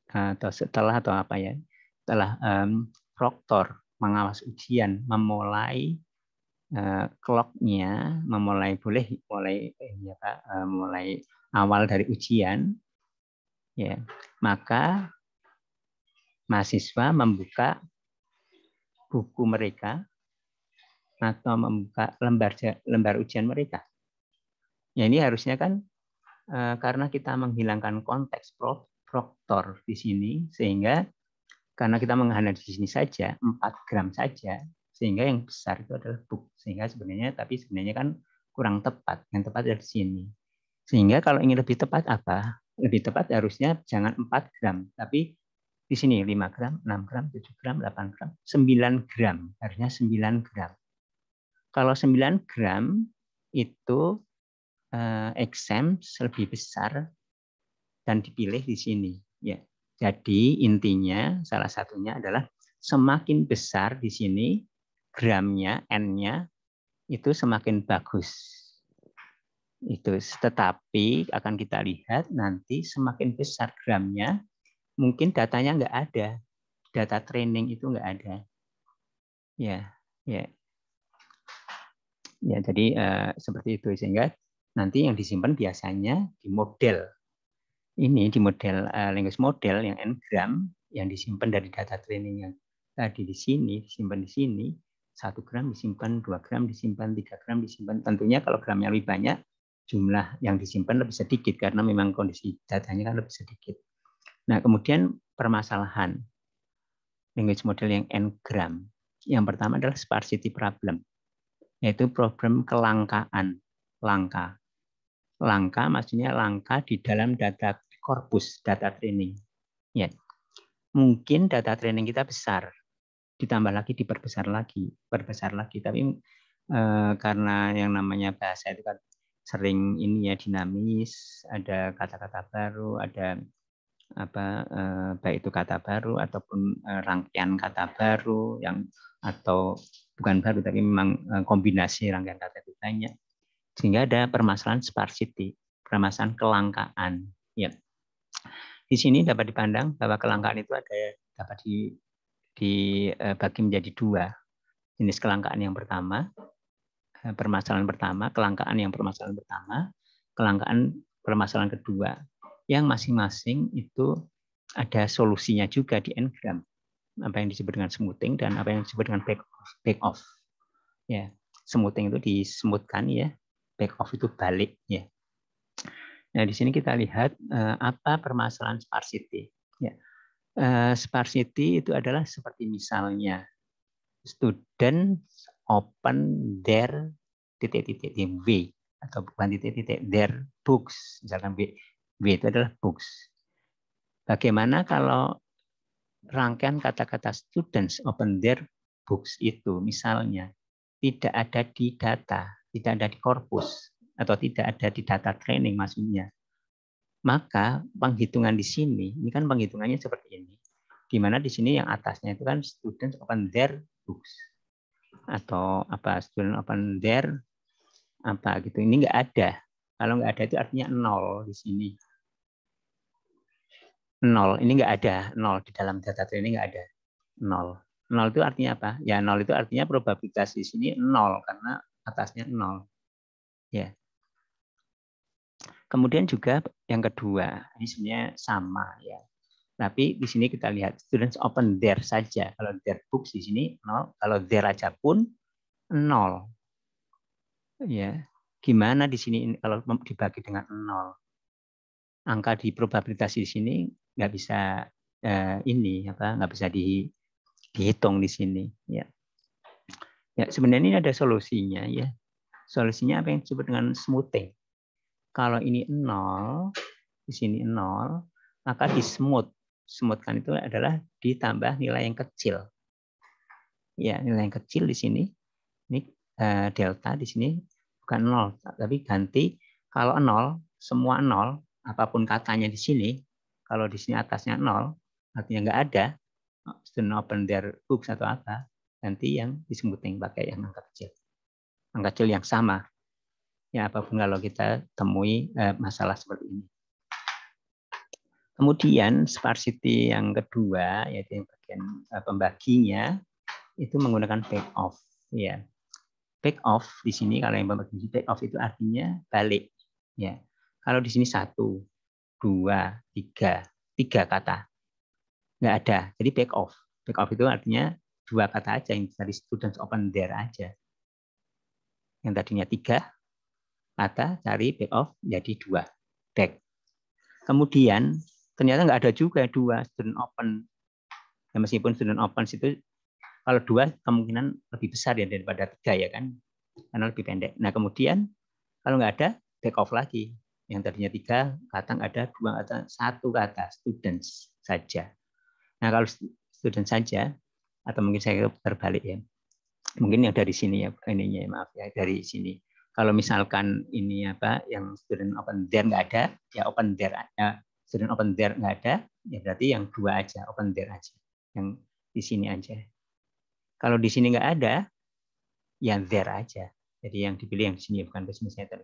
atau setelah atau apa ya setelah um, proktor mengawas ujian memulai uh, clocknya memulai boleh ya, mulai ya, mulai awal dari ujian, ya, maka mahasiswa membuka buku mereka atau membuka lembar lembar ujian mereka. Ya ini harusnya kan e, karena kita menghilangkan konteks prof, proktor di sini sehingga karena kita menghadapi di sini saja 4 gram saja sehingga yang besar itu adalah buku. sehingga sebenarnya tapi sebenarnya kan kurang tepat yang tepat dari sini sehingga kalau ingin lebih tepat apa? Lebih tepat harusnya jangan 4 gram, tapi di sini 5 gram, 6 gram, 7 gram, 8 gram, 9 gram. Harusnya 9 gram. Kalau 9 gram itu eh, lebih besar dan dipilih di sini. Ya. Jadi intinya salah satunya adalah semakin besar di sini gramnya, n-nya itu semakin bagus itu tetapi akan kita lihat nanti semakin besar gramnya mungkin datanya nggak ada data training itu nggak ada ya ya ya jadi eh, seperti itu sehingga nanti yang disimpan biasanya di model ini di model eh, language model yang n-gram yang disimpan dari data training yang tadi di sini disimpan di sini satu gram disimpan dua gram disimpan tiga gram disimpan tentunya kalau gramnya lebih banyak jumlah yang disimpan lebih sedikit karena memang kondisi datanya kan lebih sedikit. Nah, kemudian permasalahan language model yang n-gram. Yang pertama adalah sparsity problem, yaitu problem kelangkaan langka. Langka maksudnya langka di dalam data korpus data training. Ya. Mungkin data training kita besar, ditambah lagi diperbesar lagi, perbesar lagi, tapi eh, karena yang namanya bahasa itu kan sering ini ya dinamis, ada kata-kata baru, ada apa eh, baik itu kata baru ataupun eh, rangkaian kata baru yang atau bukan baru tapi memang eh, kombinasi rangkaian kata itu banyak sehingga ada permasalahan sparsity permasalahan kelangkaan ya di sini dapat dipandang bahwa kelangkaan itu ada dapat di dibagi eh, menjadi dua jenis kelangkaan yang pertama permasalahan pertama, kelangkaan yang permasalahan pertama, kelangkaan permasalahan kedua, yang masing-masing itu ada solusinya juga di engram. Apa yang disebut dengan smoothing dan apa yang disebut dengan back off. Back off. Ya, smoothing itu disemutkan ya, back off itu balik ya. Nah, di sini kita lihat uh, apa permasalahan sparsity. Ya. Uh, sparsity itu adalah seperti misalnya student open their titik-titik W atau bukan titik-titik their books misalkan W, w itu adalah books. Bagaimana kalau rangkaian kata-kata students open their books itu misalnya tidak ada di data, tidak ada di korpus atau tidak ada di data training maksudnya. Maka penghitungan di sini, ini kan penghitungannya seperti ini. Di mana di sini yang atasnya itu kan students open their books atau apa student open there apa gitu ini enggak ada kalau enggak ada itu artinya nol di sini nol ini enggak ada nol di dalam data training ini nggak ada nol nol itu artinya apa ya nol itu artinya probabilitas di sini nol karena atasnya nol ya kemudian juga yang kedua ini sebenarnya sama ya tapi di sini kita lihat students open their saja. Kalau their books di sini nol, kalau their aja pun nol. Ya, gimana di sini kalau dibagi dengan nol? Angka di probabilitas di sini nggak bisa eh, ini apa nggak bisa di, dihitung di sini. Ya, ya sebenarnya ini ada solusinya ya. Solusinya apa yang disebut dengan smoothing. Kalau ini nol, di sini nol, maka di smooth semutkan itu adalah ditambah nilai yang kecil. Ya, nilai yang kecil di sini, ini eh, delta di sini bukan nol, tapi ganti kalau nol, semua nol, apapun katanya di sini, kalau di sini atasnya nol, artinya nggak ada, student open their books atau apa, nanti yang disebutin pakai yang angka kecil. Angka kecil yang sama. Ya apapun kalau kita temui eh, masalah seperti ini. Kemudian sparsity yang kedua yaitu yang bagian eh, pembaginya itu menggunakan back off ya. Back off di sini kalau yang pembagi back off itu artinya balik ya. Kalau di sini satu, dua, tiga, tiga kata nggak ada. Jadi back off. Back off itu artinya dua kata aja yang dari students open there aja. Yang tadinya tiga kata cari back off jadi dua back. Kemudian ternyata nggak ada juga dua student open. Ya, meskipun student open itu kalau dua kemungkinan lebih besar ya daripada tiga ya kan, karena lebih pendek. Nah kemudian kalau nggak ada take off lagi, yang tadinya tiga kadang ada dua atau satu kata students saja. Nah kalau student saja atau mungkin saya terbalik ya, mungkin yang dari sini ya ininya ya, maaf ya dari sini kalau misalkan ini apa yang student open there nggak ada ya open there ya student open there nggak ada, ya berarti yang dua aja, open there aja. Yang di sini aja. Kalau di sini nggak ada, yang there aja. Jadi yang dipilih yang di sini bukan business center.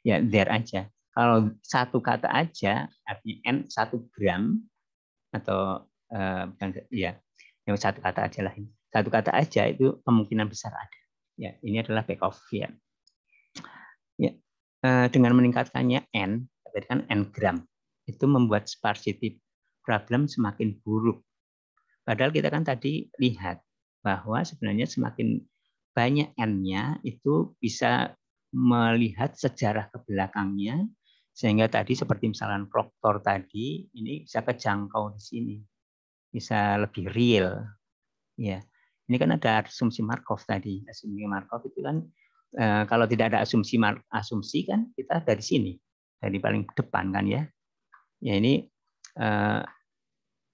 Ya there aja. Kalau satu kata aja, artinya n satu gram atau uh, bukan ya yang satu kata aja lah. Satu kata aja itu kemungkinan besar ada. Ya ini adalah back off ya. ya eh, dengan meningkatkannya n, tadi kan n gram itu membuat sparsity problem semakin buruk. Padahal kita kan tadi lihat bahwa sebenarnya semakin banyak n-nya itu bisa melihat sejarah kebelakangnya, sehingga tadi seperti misalnya proktor tadi ini bisa kejangkau di sini bisa lebih real ya ini kan ada asumsi Markov tadi asumsi Markov itu kan eh, kalau tidak ada asumsi asumsi kan kita dari sini dari paling depan kan ya ya ini uh,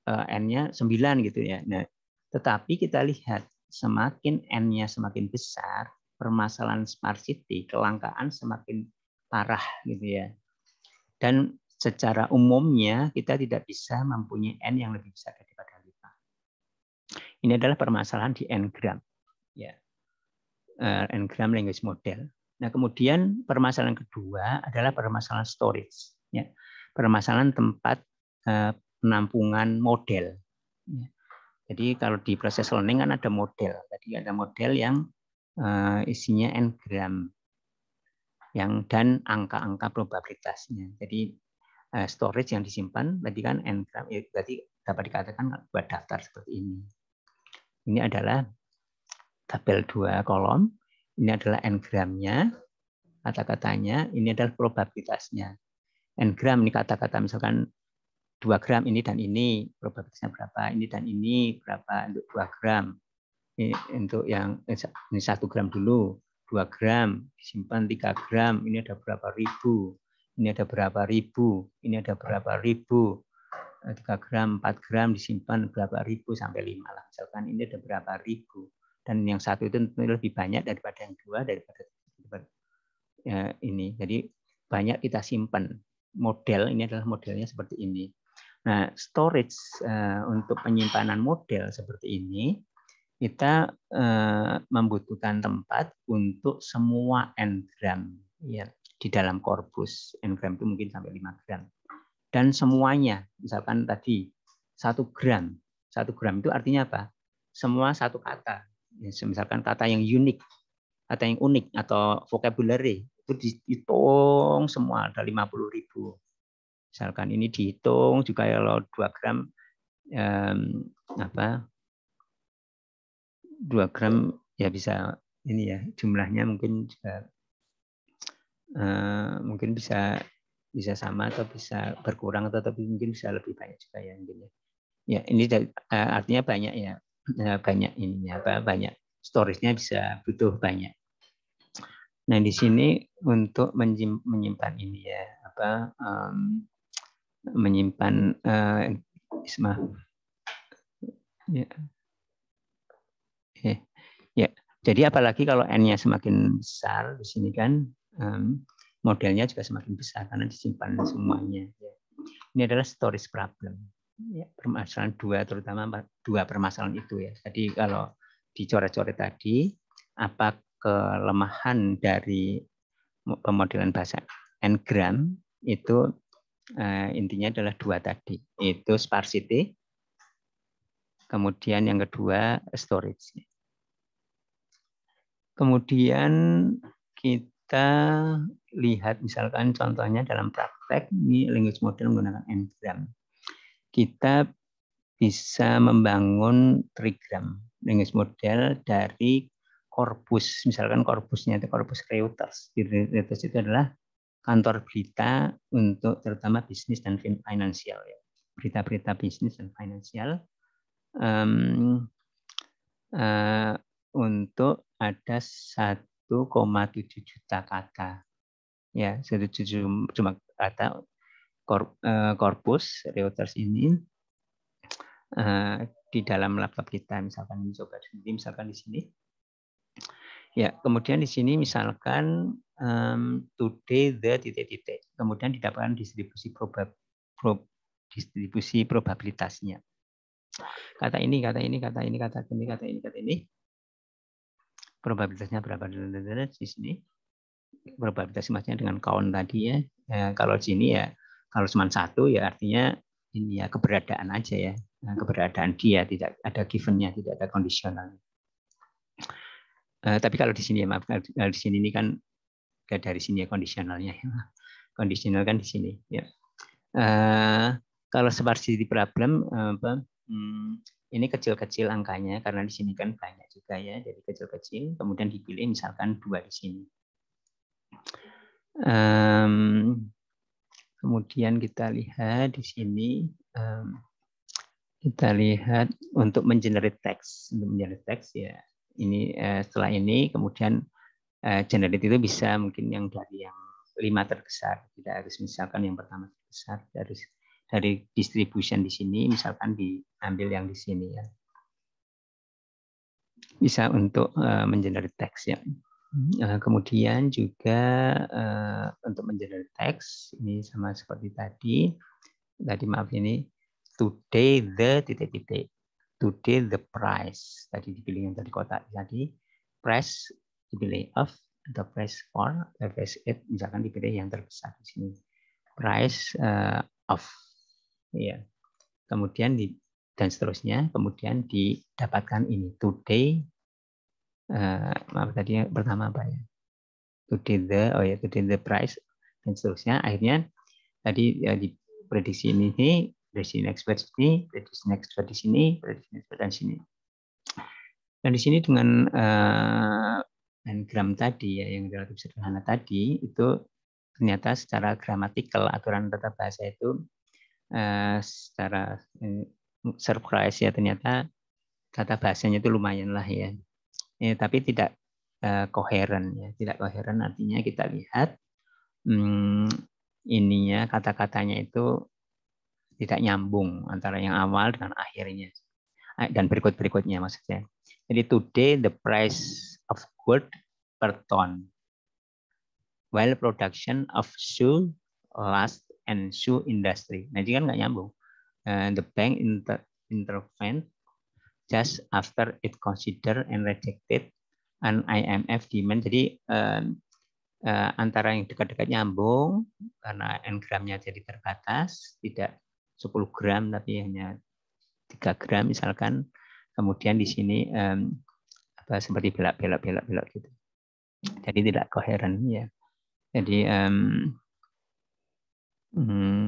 uh, n-nya 9 gitu ya. Nah, tetapi kita lihat semakin n-nya semakin besar, permasalahan sparsity, kelangkaan semakin parah gitu ya. Dan secara umumnya kita tidak bisa mempunyai n yang lebih besar daripada 5. Ini adalah permasalahan di n-gram. Ya. Uh, n-gram language model. Nah, kemudian permasalahan kedua adalah permasalahan storage. Ya permasalahan tempat eh, penampungan model. Ya. Jadi kalau di proses learning kan ada model. Tadi ada model yang eh, isinya n-gram yang dan angka-angka probabilitasnya. Jadi eh, storage yang disimpan tadi kan n-gram berarti dapat dikatakan buat daftar seperti ini. Ini adalah tabel dua kolom. Ini adalah n-gramnya, kata-katanya, ini adalah probabilitasnya n gram ini kata-kata misalkan 2 gram ini dan ini probabilitasnya berapa, ini dan ini berapa untuk 2 gram. Ini untuk yang eh, ini 1 gram dulu, 2 gram, disimpan 3 gram, ini ada berapa ribu, ini ada berapa ribu, ini ada berapa ribu, 3 eh, gram, 4 gram disimpan berapa ribu sampai 5 lah. Misalkan ini ada berapa ribu. Dan yang satu itu tentunya lebih banyak daripada yang dua daripada, daripada ya, ini. Jadi banyak kita simpan model ini adalah modelnya seperti ini. Nah, storage uh, untuk penyimpanan model seperti ini kita uh, membutuhkan tempat untuk semua engram ya di dalam korpus engram itu mungkin sampai 5 gram dan semuanya misalkan tadi satu gram satu gram itu artinya apa semua satu kata ya, misalkan kata yang unik kata yang unik atau vocabulary itu dihitung semua ada 50 ribu. Misalkan ini dihitung juga kalau 2 gram eh, apa 2 gram ya bisa ini ya jumlahnya mungkin juga eh, mungkin bisa bisa sama atau bisa berkurang atau tapi mungkin bisa lebih banyak juga ya mungkin ya. ya ini eh, artinya banyak ya eh, banyak ininya apa banyak storage-nya bisa butuh banyak Nah di sini untuk menyimpan ini ya apa um, menyimpan uh, isma. Ya. Eh, ya. yeah. Jadi apalagi kalau n-nya semakin besar di sini kan um, modelnya juga semakin besar karena disimpan semuanya. Ya. Ini adalah storage problem. Ya, permasalahan dua terutama dua permasalahan itu ya. Tadi kalau dicoret-coret tadi apa kelemahan dari pemodelan bahasa n itu uh, intinya adalah dua tadi, itu sparsity, kemudian yang kedua storage. Kemudian kita lihat misalkan contohnya dalam praktek ini language model menggunakan n Kita bisa membangun trigram language model dari korpus, misalkan korpusnya itu korpus Reuters. Reuters itu adalah kantor berita untuk terutama bisnis dan finansial ya. Berita-berita bisnis dan finansial um, uh, untuk ada 1,7 juta kata. Ya, 1,7 juta kata kor, uh, eh, korpus Reuters ini eh, di dalam laptop kita misalkan mencoba sendiri misalkan di sini Ya, kemudian di sini misalkan um, today the titik-titik. Kemudian didapatkan distribusi probab, prob, distribusi probabilitasnya. Kata ini, kata ini, kata ini, kata ini, kata ini, kata ini. Probabilitasnya berapa di sini? Probabilitas maksudnya dengan kawan tadi ya. ya kalau sini ya, kalau cuma satu ya artinya ini ya keberadaan aja ya. Nah, keberadaan dia tidak ada givennya, tidak ada kondisionalnya. Eh, tapi kalau di sini ya maaf, kalau di sini ini kan ya dari sini ya kondisionalnya. Ya. Kondisional kan di sini ya. Eh, kalau sparsity problem eh, apa, hmm, ini kecil-kecil angkanya karena di sini kan banyak juga ya, jadi kecil-kecil kemudian dipilih misalkan dua di sini. Um, kemudian kita lihat di sini um, kita lihat untuk mengenerate teks, untuk mengenerate teks ya ini eh, setelah ini kemudian eh, generate itu bisa mungkin yang dari yang lima terbesar tidak harus misalkan yang pertama terbesar harus dari distribution di sini misalkan diambil yang di sini ya bisa untuk uh, teks ya eh, kemudian juga untuk mengenerate teks ini sama seperti tadi tadi maaf ini today the titik-titik today the price tadi dipilih yang tadi kotak tadi price dipilih of the price for price it misalkan dipilih yang terbesar di sini price uh, of ya yeah. kemudian di dan seterusnya kemudian didapatkan ini today uh, eh, maaf tadi pertama apa ya today the oh ya yeah, today the price dan seterusnya akhirnya tadi ya, eh, di prediksi ini dari sini di sini, dari next expert di sini, dari next expert di sini. Dan di sini dengan uh, gram tadi ya yang relatif sederhana tadi itu ternyata secara gramatikal aturan tata bahasa itu uh, secara uh, surprise ya ternyata tata bahasanya itu lumayan lah ya. Eh, tapi tidak uh, koheren ya, tidak koheren artinya kita lihat hmm, ininya kata-katanya itu tidak nyambung antara yang awal dengan akhirnya eh, dan berikut-berikutnya maksudnya. Jadi today the price of gold per ton while production of shoe last and shoe industry. Nah, jadi kan nggak nyambung. And eh, the bank inter intervened just after it considered and rejected an IMF demand. Jadi uh, uh, antara yang dekat-dekat nyambung karena engramnya jadi terbatas, tidak 10 gram tapi hanya 3 gram misalkan kemudian di sini um, apa seperti belak-belak-belak-belak gitu jadi tidak koheren ya jadi um, hmm,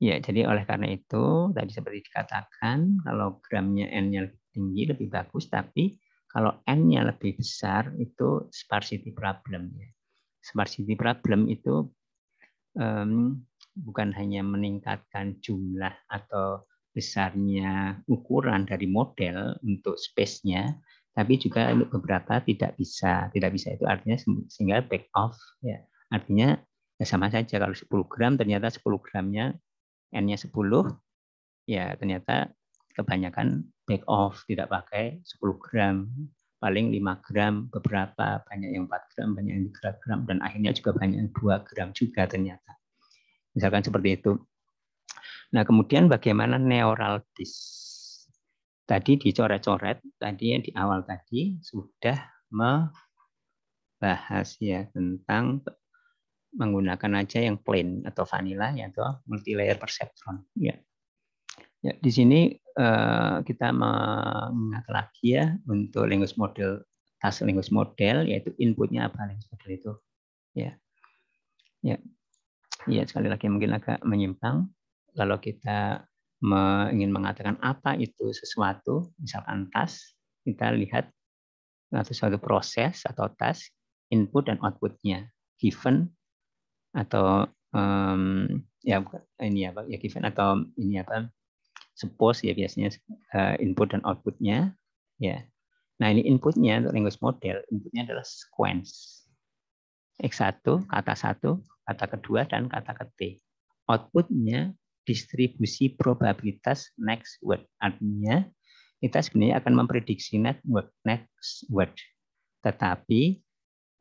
ya jadi oleh karena itu tadi seperti dikatakan kalau gramnya n-nya lebih tinggi lebih bagus tapi kalau n-nya lebih besar itu sparsity problem ya sparsity problem itu um, bukan hanya meningkatkan jumlah atau besarnya ukuran dari model untuk space-nya, tapi juga untuk beberapa tidak bisa. Tidak bisa itu artinya sehingga back off. Ya. Artinya ya sama saja kalau 10 gram ternyata 10 gramnya N-nya 10, ya ternyata kebanyakan back off, tidak pakai 10 gram, paling 5 gram, beberapa, banyak yang 4 gram, banyak yang 3 gram, dan akhirnya juga banyak yang 2 gram juga ternyata. Misalkan seperti itu. Nah, kemudian bagaimana neural disk? Tadi dicoret-coret, tadi yang di awal tadi sudah membahas ya tentang menggunakan aja yang plain atau vanilla ya atau multilayer perceptron ya. Ya, di sini eh, kita mengingat lagi ya untuk language model task language model yaitu inputnya apa language model itu ya. Ya, Ya, sekali lagi mungkin agak menyimpang. Kalau kita ingin mengatakan apa itu sesuatu, misalkan tas, kita lihat atau suatu proses atau tas, input dan outputnya, given atau um, ya ini apa ya given atau ini apa suppose ya biasanya uh, input dan outputnya ya. Nah ini inputnya untuk language model, inputnya adalah sequence X1, kata satu, kata kedua, dan kata ke Outputnya distribusi probabilitas next word. Artinya, kita sebenarnya akan memprediksi next word, next word. Tetapi,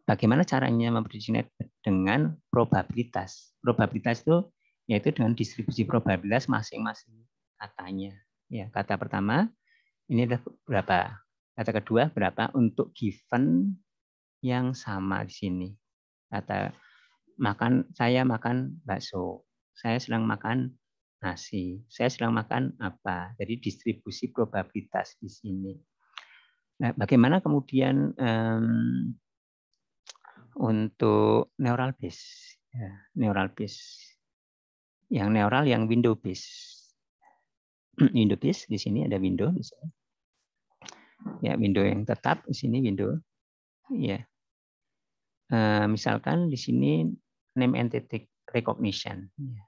bagaimana caranya memprediksi next word dengan probabilitas? Probabilitas itu yaitu dengan distribusi probabilitas masing-masing katanya. Ya, kata pertama, ini ada berapa? Kata kedua, berapa untuk given yang sama di sini kata makan saya makan bakso, saya sedang makan nasi, saya sedang makan apa. Jadi distribusi probabilitas di sini. Nah, bagaimana kemudian um, untuk neural base, ya, neural base, yang neural yang window base, window base di sini ada window di ya window yang tetap di sini window, ya Eh, misalkan di sini name entity recognition. Ya.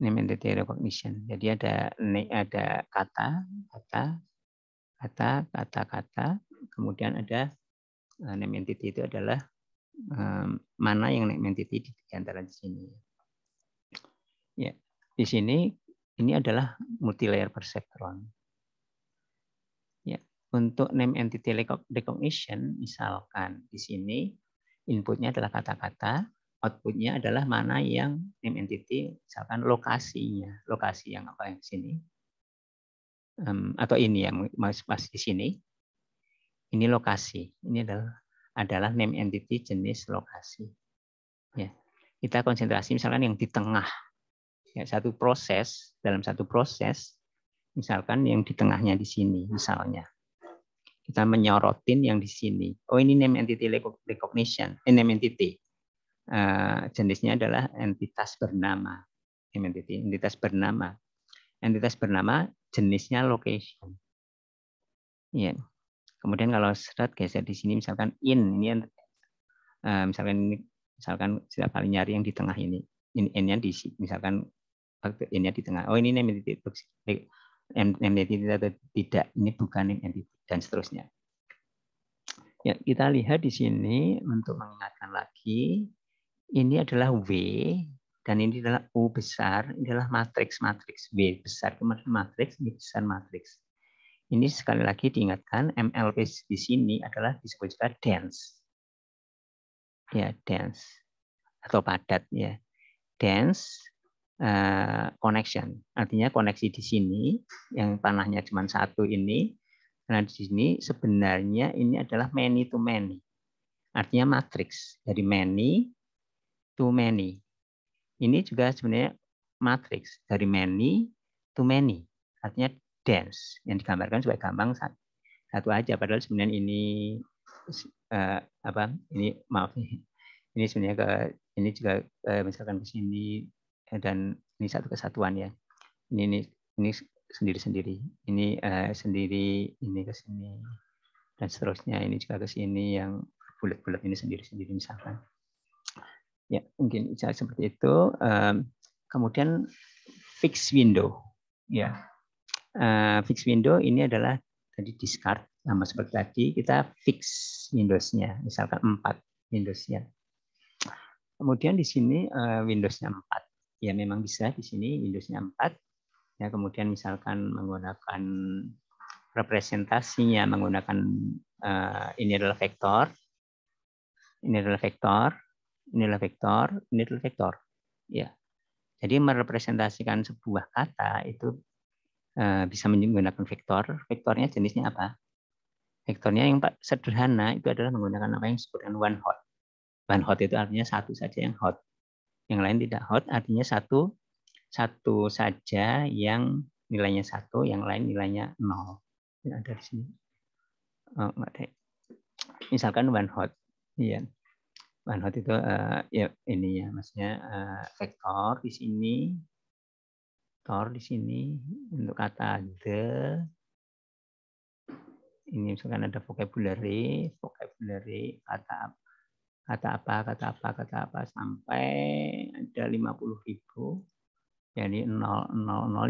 Name entity recognition. Jadi ada ada kata, kata, kata, kata, kata. Kemudian ada eh, name entity itu adalah eh, mana yang name entity di antara di sini. Ya, di sini ini adalah multilayer perceptron. Ya, untuk name entity recognition misalkan di sini Inputnya adalah kata-kata, outputnya adalah mana yang name entity, misalkan lokasinya, lokasi yang apa yang sini, um, atau ini yang masih di sini. Ini lokasi, ini adalah adalah name entity jenis lokasi. Ya, kita konsentrasi misalkan yang di tengah. Ya, satu proses dalam satu proses, misalkan yang di tengahnya di sini, misalnya kita menyorotin yang di sini. Oh ini name entity recognition, eh, name entity. Uh, jenisnya adalah entitas bernama. Name entity, entitas bernama. Entitas bernama jenisnya location. Ya. Yeah. Kemudian kalau serat geser di sini misalkan in ini uh, misalkan ini misalkan setiap kali nyari yang di tengah ini in n-nya di misalkan ini yang di tengah. Oh ini name entity name entity atau tidak. Ini bukan name entity dan seterusnya. Ya, kita lihat di sini untuk mengingatkan lagi, ini adalah W dan ini adalah U besar, ini adalah matriks matriks W besar kemudian matriks, ini besar matriks. Ini sekali lagi diingatkan MLP di sini adalah disebut juga dense. Ya, dense atau padat ya. Dense uh, connection. Artinya koneksi di sini yang panahnya cuma satu ini nah di sini sebenarnya ini adalah many to many. Artinya matriks. Dari many to many. Ini juga sebenarnya matriks. Dari many to many. Artinya dense. Yang digambarkan sebagai gampang satu, satu aja. Padahal sebenarnya ini uh, apa ini maaf ini sebenarnya ke ini juga uh, misalkan ke sini eh, dan ini satu kesatuan ya ini ini ini sendiri-sendiri. Ini uh, sendiri, ini ke sini, dan seterusnya. Ini juga ke sini yang bulat-bulat ini sendiri-sendiri misalkan. Ya, mungkin bisa seperti itu. Um, kemudian fix window. Ya, uh, fix window ini adalah tadi discard sama seperti tadi kita fix Windows-nya, misalkan 4 Windows-nya. Kemudian di sini uh, Windows-nya 4. Ya memang bisa di sini Windows-nya 4 ya kemudian misalkan menggunakan representasinya menggunakan uh, ini adalah vektor ini adalah vektor ini adalah vektor ini adalah vektor ya jadi merepresentasikan sebuah kata itu uh, bisa menggunakan vektor vektornya jenisnya apa vektornya yang sederhana itu adalah menggunakan apa yang disebut dengan one hot one hot itu artinya satu saja yang hot yang lain tidak hot artinya satu satu saja yang nilainya satu, yang lain nilainya nol. ada di sini. Oh, ya. Misalkan one hot. Iya. One hot itu uh, ya ini ya maksudnya uh, vektor di sini vektor di sini untuk kata the ini misalkan ada vocabulary, vocabulary kata kata apa, kata apa, kata apa sampai ada ribu jadi 000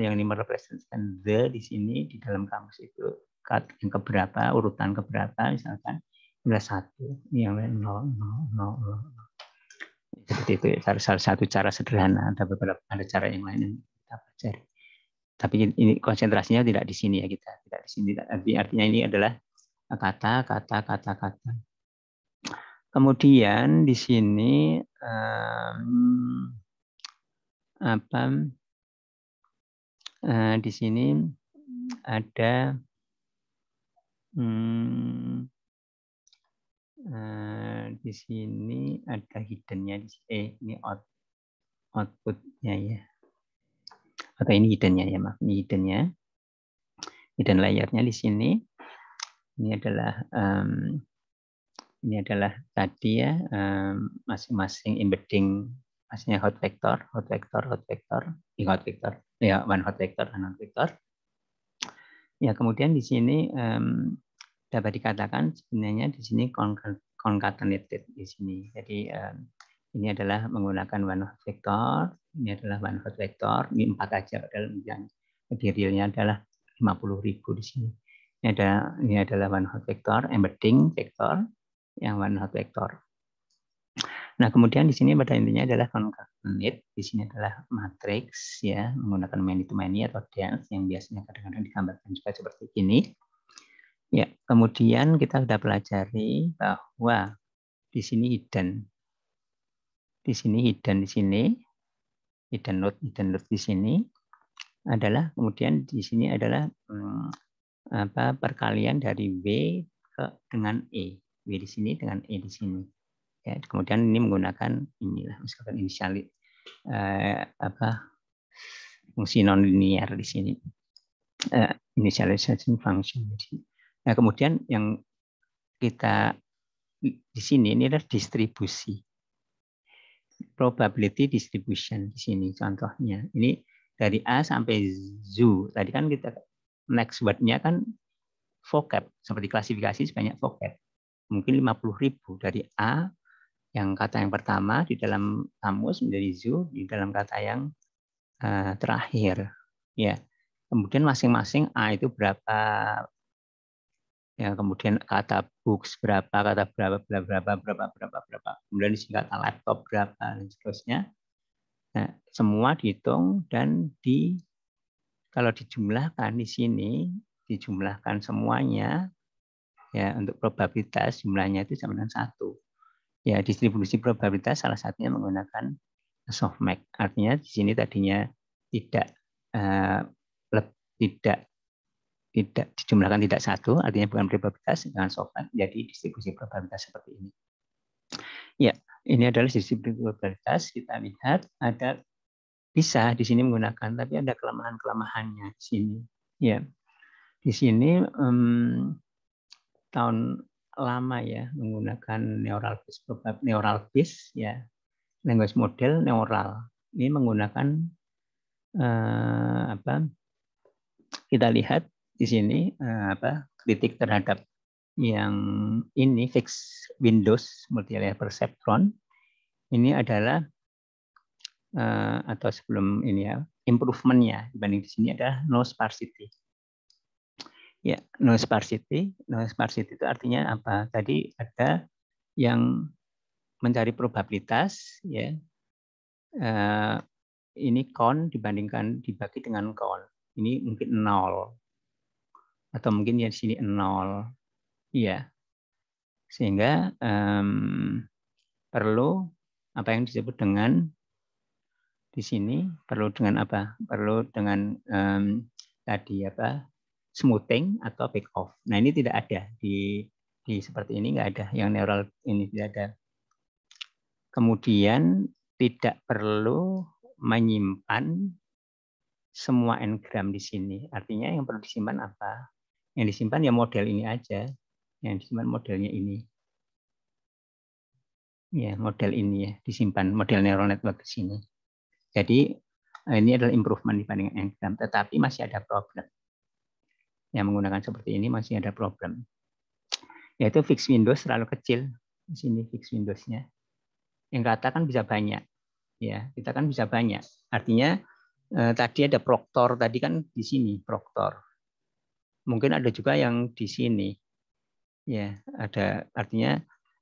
yang ini merepresentasikan the di sini di dalam kamus itu cut yang keberapa urutan keberapa misalkan nilai satu yang 0 0 0 0 seperti itu ya. salah satu cara sederhana ada beberapa ada cara yang lain yang kita pelajari tapi ini konsentrasinya tidak di sini ya kita tidak di sini artinya ini adalah kata kata kata kata kemudian di sini um, apa uh, di sini ada hmm, uh, di sini ada hiddennya di sini eh, ini out, outputnya ya atau ini hiddennya ya maaf ini hiddennya hidden layarnya di sini ini adalah um, ini adalah tadi ya masing-masing um, masing -masing embedding maksudnya hot vector, hot vector, hot vector, in iya, hot vector, ya one hot vector, one hot vector. Ya kemudian di sini um, dapat dikatakan sebenarnya di sini concatenated di sini. Jadi um, ini adalah menggunakan one hot vector, ini adalah one hot vector, ini empat aja dalam yang realnya adalah 50.000 di sini. Ini ada ini adalah one hot vector, embedding vector, yang one hot vector. Nah, kemudian di sini pada intinya adalah concatenate. Di sini adalah matriks ya, menggunakan many to many atau dense yang biasanya kadang-kadang digambarkan juga seperti ini. Ya, kemudian kita sudah pelajari bahwa di sini hidden. Di sini hidden di sini hidden node, hidden node di sini adalah kemudian di sini adalah hmm, apa perkalian dari W ke dengan E. W di sini dengan E di sini ya kemudian ini menggunakan inilah misalkan inisial eh, apa fungsi non di sini eh, initialization function nah kemudian yang kita di sini ini adalah distribusi probability distribution di sini contohnya ini dari A sampai Z tadi kan kita next wordnya kan vocab seperti klasifikasi sebanyak vocab mungkin 50.000 dari A yang kata yang pertama di dalam kamus menjadi zu di dalam kata yang uh, terakhir ya kemudian masing-masing a itu berapa ya kemudian kata books berapa kata berapa berapa berapa berapa berapa berapa kemudian disingkat laptop berapa dan seterusnya nah, semua dihitung dan di kalau dijumlahkan di sini dijumlahkan semuanya ya untuk probabilitas jumlahnya itu sama dengan satu ya distribusi probabilitas salah satunya menggunakan softmax. Artinya di sini tadinya tidak uh, tidak tidak dijumlahkan tidak satu, artinya bukan probabilitas dengan softmax jadi distribusi probabilitas seperti ini. Ya, ini adalah distribusi probabilitas. Kita lihat ada bisa di sini menggunakan, tapi ada kelemahan-kelemahannya di sini. Ya, di sini um, tahun lama ya menggunakan neural based eh, neural bis ya language model neural ini menggunakan eh, apa kita lihat di sini eh, apa kritik terhadap yang ini fix Windows multilayer perceptron ini adalah eh, atau sebelum ini ya improvementnya dibanding di sini ada no sparsity Ya, no sparsity. No sparsity itu artinya apa? Tadi ada yang mencari probabilitas, ya. Uh, ini kon dibandingkan dibagi dengan count. Ini mungkin nol atau mungkin yang di sini nol, ya. Sehingga um, perlu apa yang disebut dengan di sini perlu dengan apa? Perlu dengan um, tadi apa? smoothing atau pick off. Nah ini tidak ada di di seperti ini nggak ada yang neural ini tidak ada. Kemudian tidak perlu menyimpan semua engram di sini. Artinya yang perlu disimpan apa? Yang disimpan ya model ini aja. Yang disimpan modelnya ini. Ya, model ini ya disimpan model neural network di sini. Jadi eh, ini adalah improvement dibanding engram, tetapi masih ada problem yang menggunakan seperti ini masih ada problem. Yaitu fix Windows terlalu kecil. Di sini fix Windows-nya. Yang kata kan bisa banyak. Ya, kita kan bisa banyak. Artinya eh, tadi ada proktor tadi kan di sini proktor. Mungkin ada juga yang di sini. Ya, ada artinya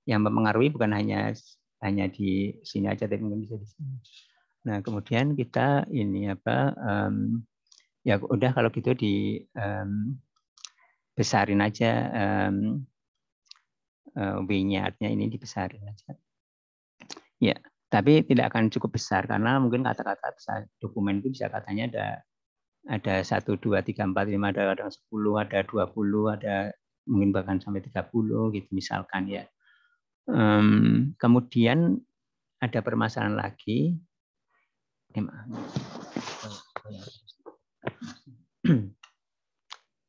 yang mempengaruhi bukan hanya hanya di sini aja tapi mungkin bisa di sini. Nah, kemudian kita ini apa um, ya udah kalau gitu di um, besarin aja um, uh, w-nya artinya ini dibesarin aja ya tapi tidak akan cukup besar karena mungkin kata-kata dokumen itu bisa katanya ada ada satu dua tiga empat lima ada kadang sepuluh ada dua puluh ada mungkin bahkan sampai tiga puluh gitu misalkan ya um, kemudian ada permasalahan lagi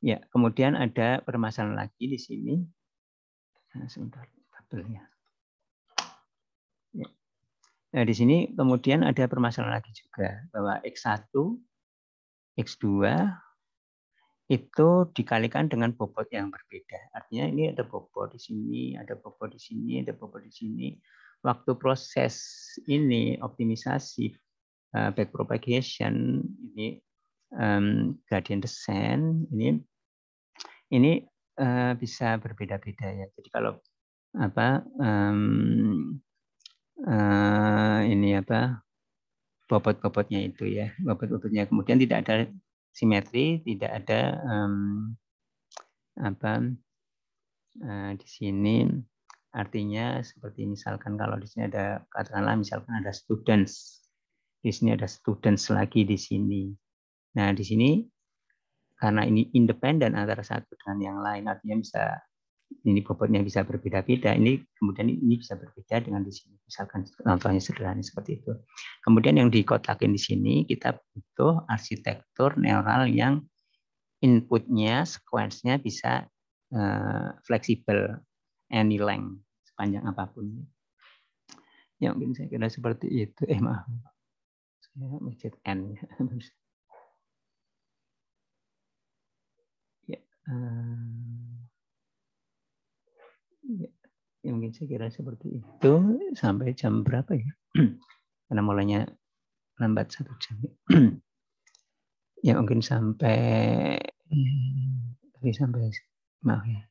ya, kemudian ada permasalahan lagi di sini. Nah, sebentar, tabelnya. Ya. Nah, di sini kemudian ada permasalahan lagi juga bahwa X1, X2 itu dikalikan dengan bobot yang berbeda. Artinya ini ada bobot di sini, ada bobot di sini, ada bobot di sini. Waktu proses ini optimisasi eh, backpropagation ini um, Guardian Descent ini ini uh, bisa berbeda-beda ya. Jadi kalau apa um, uh, ini apa bobot-bobotnya itu ya, bobot-bobotnya kemudian tidak ada simetri, tidak ada um, apa uh, di sini artinya seperti misalkan kalau di sini ada katakanlah misalkan ada students di sini ada students lagi di sini Nah, di sini karena ini independen antara satu dengan yang lain, artinya bisa ini bobotnya bisa berbeda-beda. Ini kemudian ini bisa berbeda dengan di sini. Misalkan contohnya sederhana seperti itu. Kemudian yang dikotakin di sini kita butuh arsitektur neural yang inputnya sequence-nya bisa uh, fleksibel any length sepanjang apapun. Ya mungkin saya kira seperti itu. Eh maaf. Saya mencet n. Ya. ya, ya mungkin saya kira seperti itu sampai jam berapa ya karena mulanya lambat satu jam ya mungkin sampai tadi eh, sampai maaf ya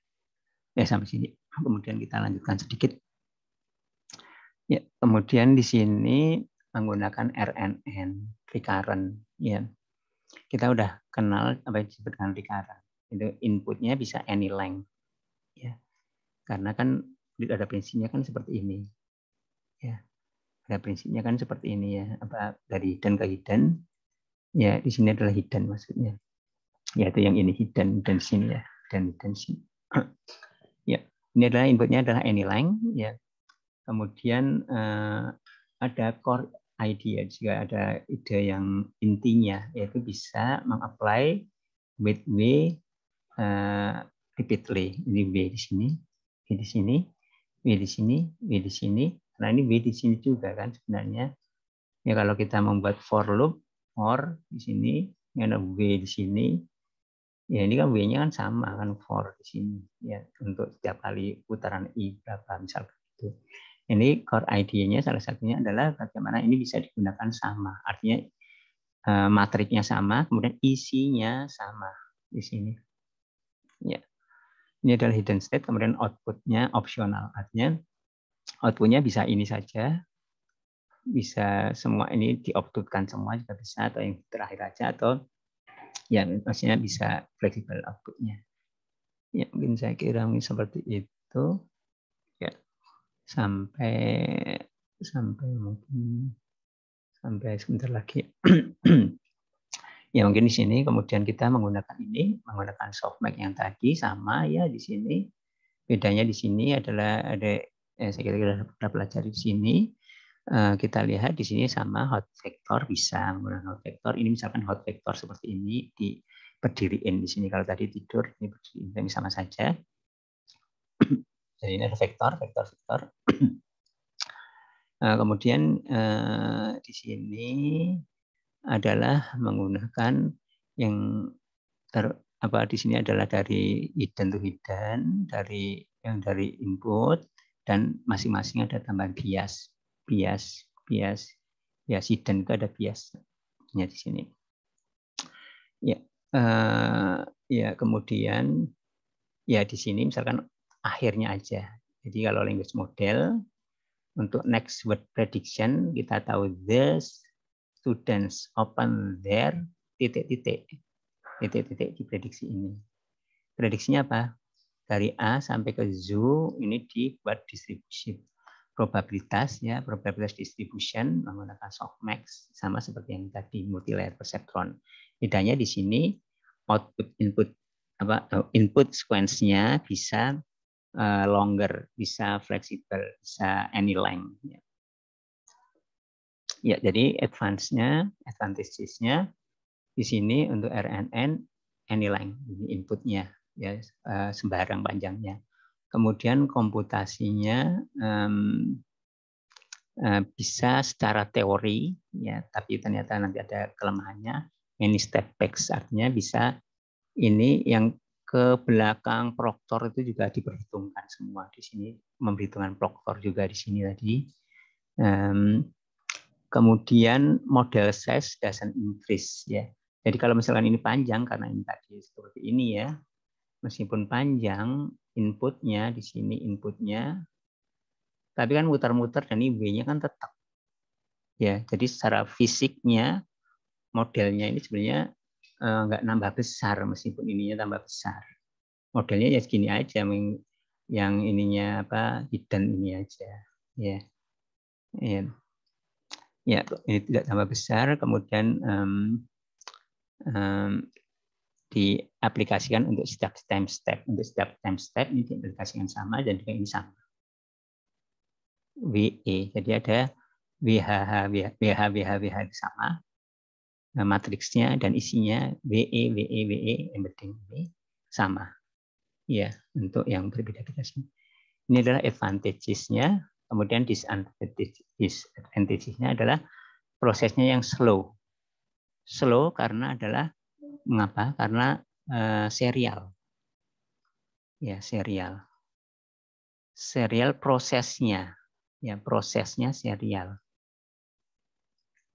ya sampai sini kemudian kita lanjutkan sedikit ya kemudian di sini menggunakan RNN recurrent ya kita udah kenal apa yang disebut dengan recurrent itu inputnya bisa any length ya karena kan ada prinsipnya kan seperti ini ya ada prinsipnya kan seperti ini ya apa dari hidden ke hidden ya di sini adalah hidden maksudnya yaitu yang ini hidden dan sini ya dan dan sini ya ini adalah inputnya adalah any length ya kemudian uh, ada core idea ya. juga ada ide yang intinya yaitu bisa mengapply with way uh, eh, repeatedly. Ini B di sini, B di sini, B di sini, B di sini. Nah ini B di sini juga kan sebenarnya. Ya kalau kita membuat for loop, for di sini, ya ada B di sini. Ya ini kan B-nya kan sama kan for di sini. Ya untuk setiap kali putaran I berapa misal begitu Ini core idenya salah satunya adalah bagaimana ini bisa digunakan sama. Artinya eh, matriknya sama, kemudian isinya sama di sini. Ya. Ini adalah hidden state, kemudian outputnya opsional. Artinya outputnya bisa ini saja, bisa semua ini dioutputkan semua juga bisa, atau yang terakhir aja, atau ya maksudnya bisa fleksibel outputnya. Ya, mungkin saya kira mungkin seperti itu. Ya, sampai sampai mungkin sampai sebentar lagi ya mungkin di sini kemudian kita menggunakan ini menggunakan softmax yang tadi sama ya di sini bedanya di sini adalah ada eh, saya kira kita pelajari di sini eh, kita lihat di sini sama hot vector bisa menggunakan hot vector ini misalkan hot vector seperti ini di berdiriin di sini kalau tadi tidur ini berdiriin ini sama saja jadi ini ada vektor vektor vektor eh, kemudian di sini adalah menggunakan yang ter, apa di sini adalah dari hidden to hidden, dari yang dari input dan masing-masing ada tambahan bias, bias, bias, bias ya, hidden itu ada biasnya di sini. Ya, uh, ya kemudian ya di sini misalkan akhirnya aja. Jadi kalau language model untuk next word prediction kita tahu this students open their titik-titik. Titik-titik di prediksi ini. Prediksinya apa? Dari A sampai ke Z ini dibuat distribusi probabilitas ya probabilitas distribution menggunakan softmax sama seperti yang tadi multilayer perceptron bedanya di sini output input apa eh, input sequence-nya bisa eh, longer bisa fleksibel bisa any length ya. Ya, jadi advance-nya, advantages-nya di sini untuk RNN any length ini inputnya ya eh, sembarang panjangnya. Kemudian komputasinya um, bisa secara teori ya, tapi ternyata nanti ada kelemahannya. Many step backs artinya bisa ini yang ke belakang proktor itu juga diperhitungkan semua di sini memperhitungkan proktor juga di sini tadi. Kemudian model size doesn't increase ya. Jadi kalau misalkan ini panjang karena ini tadi seperti ini ya. Meskipun panjang inputnya di sini inputnya tapi kan muter-muter dan IB-nya kan tetap. Ya, jadi secara fisiknya modelnya ini sebenarnya eh, nggak nambah besar meskipun ininya tambah besar. Modelnya ya segini aja yang ininya apa hidden ini aja. Ya. Yeah ya ini tidak tambah besar kemudian um, um, diaplikasikan untuk setiap time step untuk setiap time step ini diaplikasikan sama dan juga ini sama WE jadi ada WHH WH WH WH sama nah, matriksnya dan isinya WE WE WE embedding ini e, sama ya untuk yang berbeda-beda ini adalah advantages-nya Kemudian disadvantage, nya adalah prosesnya yang slow. Slow karena adalah mengapa? Karena uh, serial. Ya, serial. Serial prosesnya. Ya, prosesnya serial.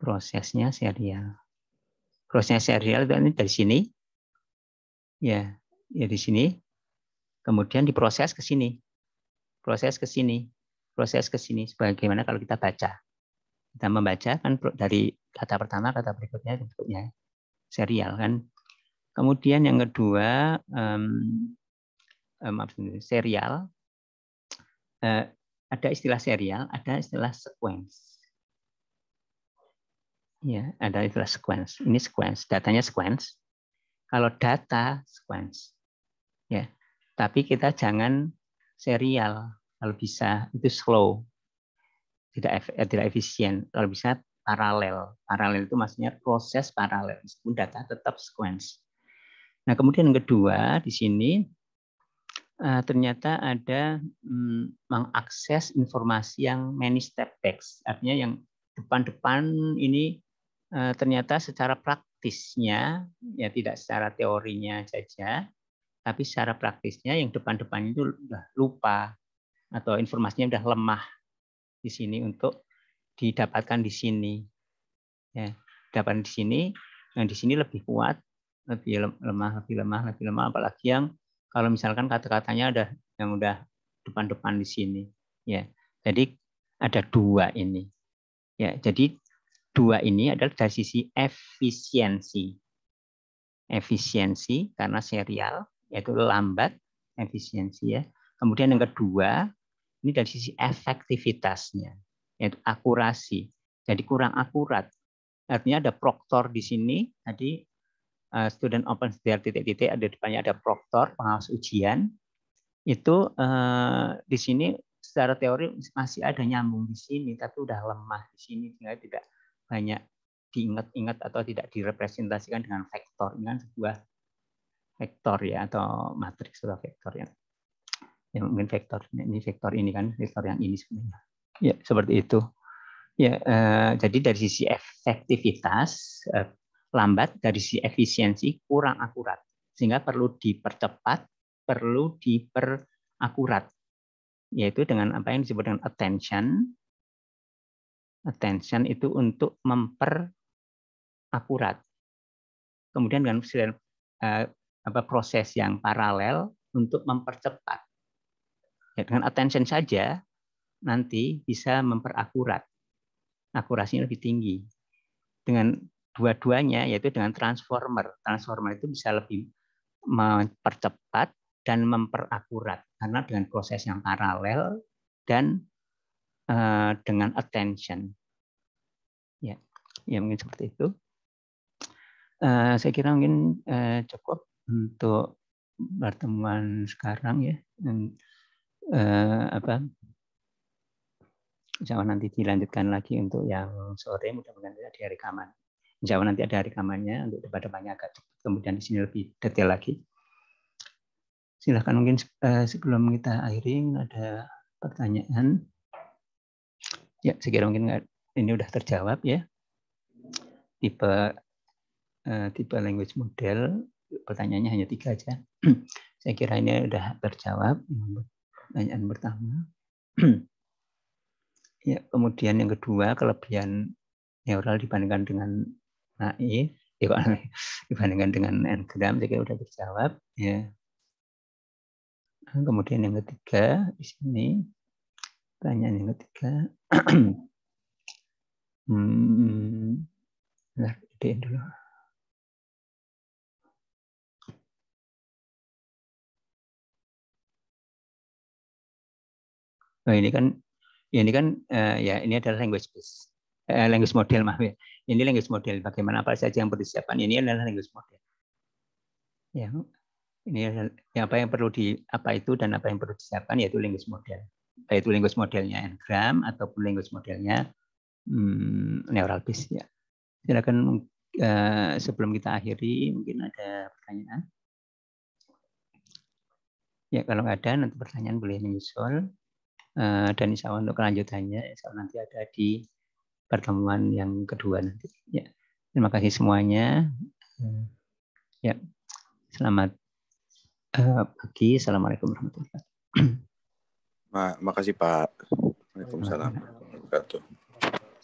Prosesnya serial. Prosesnya serial itu ini dari sini. Ya, ya di sini. Kemudian diproses ke sini. Proses ke sini proses ke sini sebagaimana kalau kita baca. Kita membaca kan dari kata pertama kata berikutnya bentuknya serial kan. Kemudian yang kedua um, um, maaf serial uh, ada istilah serial, ada istilah sequence. Ya, ada istilah sequence. Ini sequence, datanya sequence. Kalau data sequence. Ya. Tapi kita jangan serial kalau bisa itu slow tidak eh, tidak efisien kalau bisa paralel paralel itu maksudnya proses paralel meskipun data tetap sequence nah kemudian yang kedua di sini eh, ternyata ada mm, mengakses informasi yang many step backs artinya yang depan-depan ini eh, ternyata secara praktisnya ya tidak secara teorinya saja tapi secara praktisnya yang depan-depan itu udah lupa atau informasinya sudah lemah di sini untuk didapatkan di sini. Ya, dapatkan di sini, yang nah, di sini lebih kuat, lebih lemah, lebih lemah, lebih lemah, apalagi yang kalau misalkan kata-katanya ada yang udah depan-depan di sini. Ya, jadi ada dua ini. Ya, jadi dua ini adalah dari sisi efisiensi. Efisiensi karena serial yaitu lambat efisiensi ya. Kemudian yang kedua ini dari sisi efektivitasnya, yaitu akurasi. Jadi kurang akurat. Artinya ada proktor di sini, tadi eh, student open SDR titik-titik, ada depannya ada proktor, pengawas ujian. Itu eh, di sini secara teori masih ada nyambung di sini, tapi udah lemah di sini, sehingga tidak banyak diingat-ingat atau tidak direpresentasikan dengan vektor. dengan sebuah vektor ya, atau matriks atau vektor ya yang mungkin vektor ini vektor ini kan vektor yang ini sebenarnya ya seperti itu ya eh, jadi dari sisi efektivitas eh, lambat dari sisi efisiensi kurang akurat sehingga perlu dipercepat perlu diperakurat yaitu dengan apa yang disebut dengan attention attention itu untuk memperakurat kemudian dengan eh, apa proses yang paralel untuk mempercepat Ya, dengan attention saja nanti bisa memperakurat. Akurasinya lebih tinggi. Dengan dua-duanya yaitu dengan transformer. Transformer itu bisa lebih mempercepat dan memperakurat karena dengan proses yang paralel dan uh, dengan attention. Ya, ya mungkin seperti itu. Uh, saya kira mungkin uh, cukup untuk pertemuan sekarang ya uh, apa Insya Allah nanti dilanjutkan lagi untuk yang sore mudah-mudahan ada rekaman. Insya Allah nanti ada rekamannya untuk debat depannya agak Kemudian di sini lebih detail lagi. Silahkan mungkin uh, sebelum kita akhiri ada pertanyaan. Ya, sekira mungkin ini udah terjawab ya. Tipe eh, tipe language model pertanyaannya hanya tiga aja. Saya kira ini udah terjawab pertanyaan pertama. ya, kemudian yang kedua, kelebihan neural dibandingkan dengan naif ya, dibandingkan dengan engram saya sudah terjawab ya nah, kemudian yang ketiga di sini pertanyaan yang ketiga hmm, nah, dulu Nah, ini kan ini kan uh, ya ini adalah language base, uh, language model maaf ya. Ini language model bagaimana apa saja yang perlu disiapkan. Ini adalah language model. Ya, ini adalah, ya, apa yang perlu di apa itu dan apa yang perlu disiapkan yaitu language model. Yaitu language modelnya engram ataupun language modelnya hmm, neural base ya. Silakan uh, sebelum kita akhiri mungkin ada pertanyaan. Ya, kalau ada nanti pertanyaan boleh menyusul. Eh, dan insya Allah untuk kelanjutannya insya Allah nanti ada di pertemuan yang kedua nanti. Ya. Terima kasih semuanya. Hmm. Ya. Selamat eh, pagi. Assalamualaikum warahmatullahi wabarakatuh. Makasih Pak. Waalaikumsalam. Waalaikumsalam.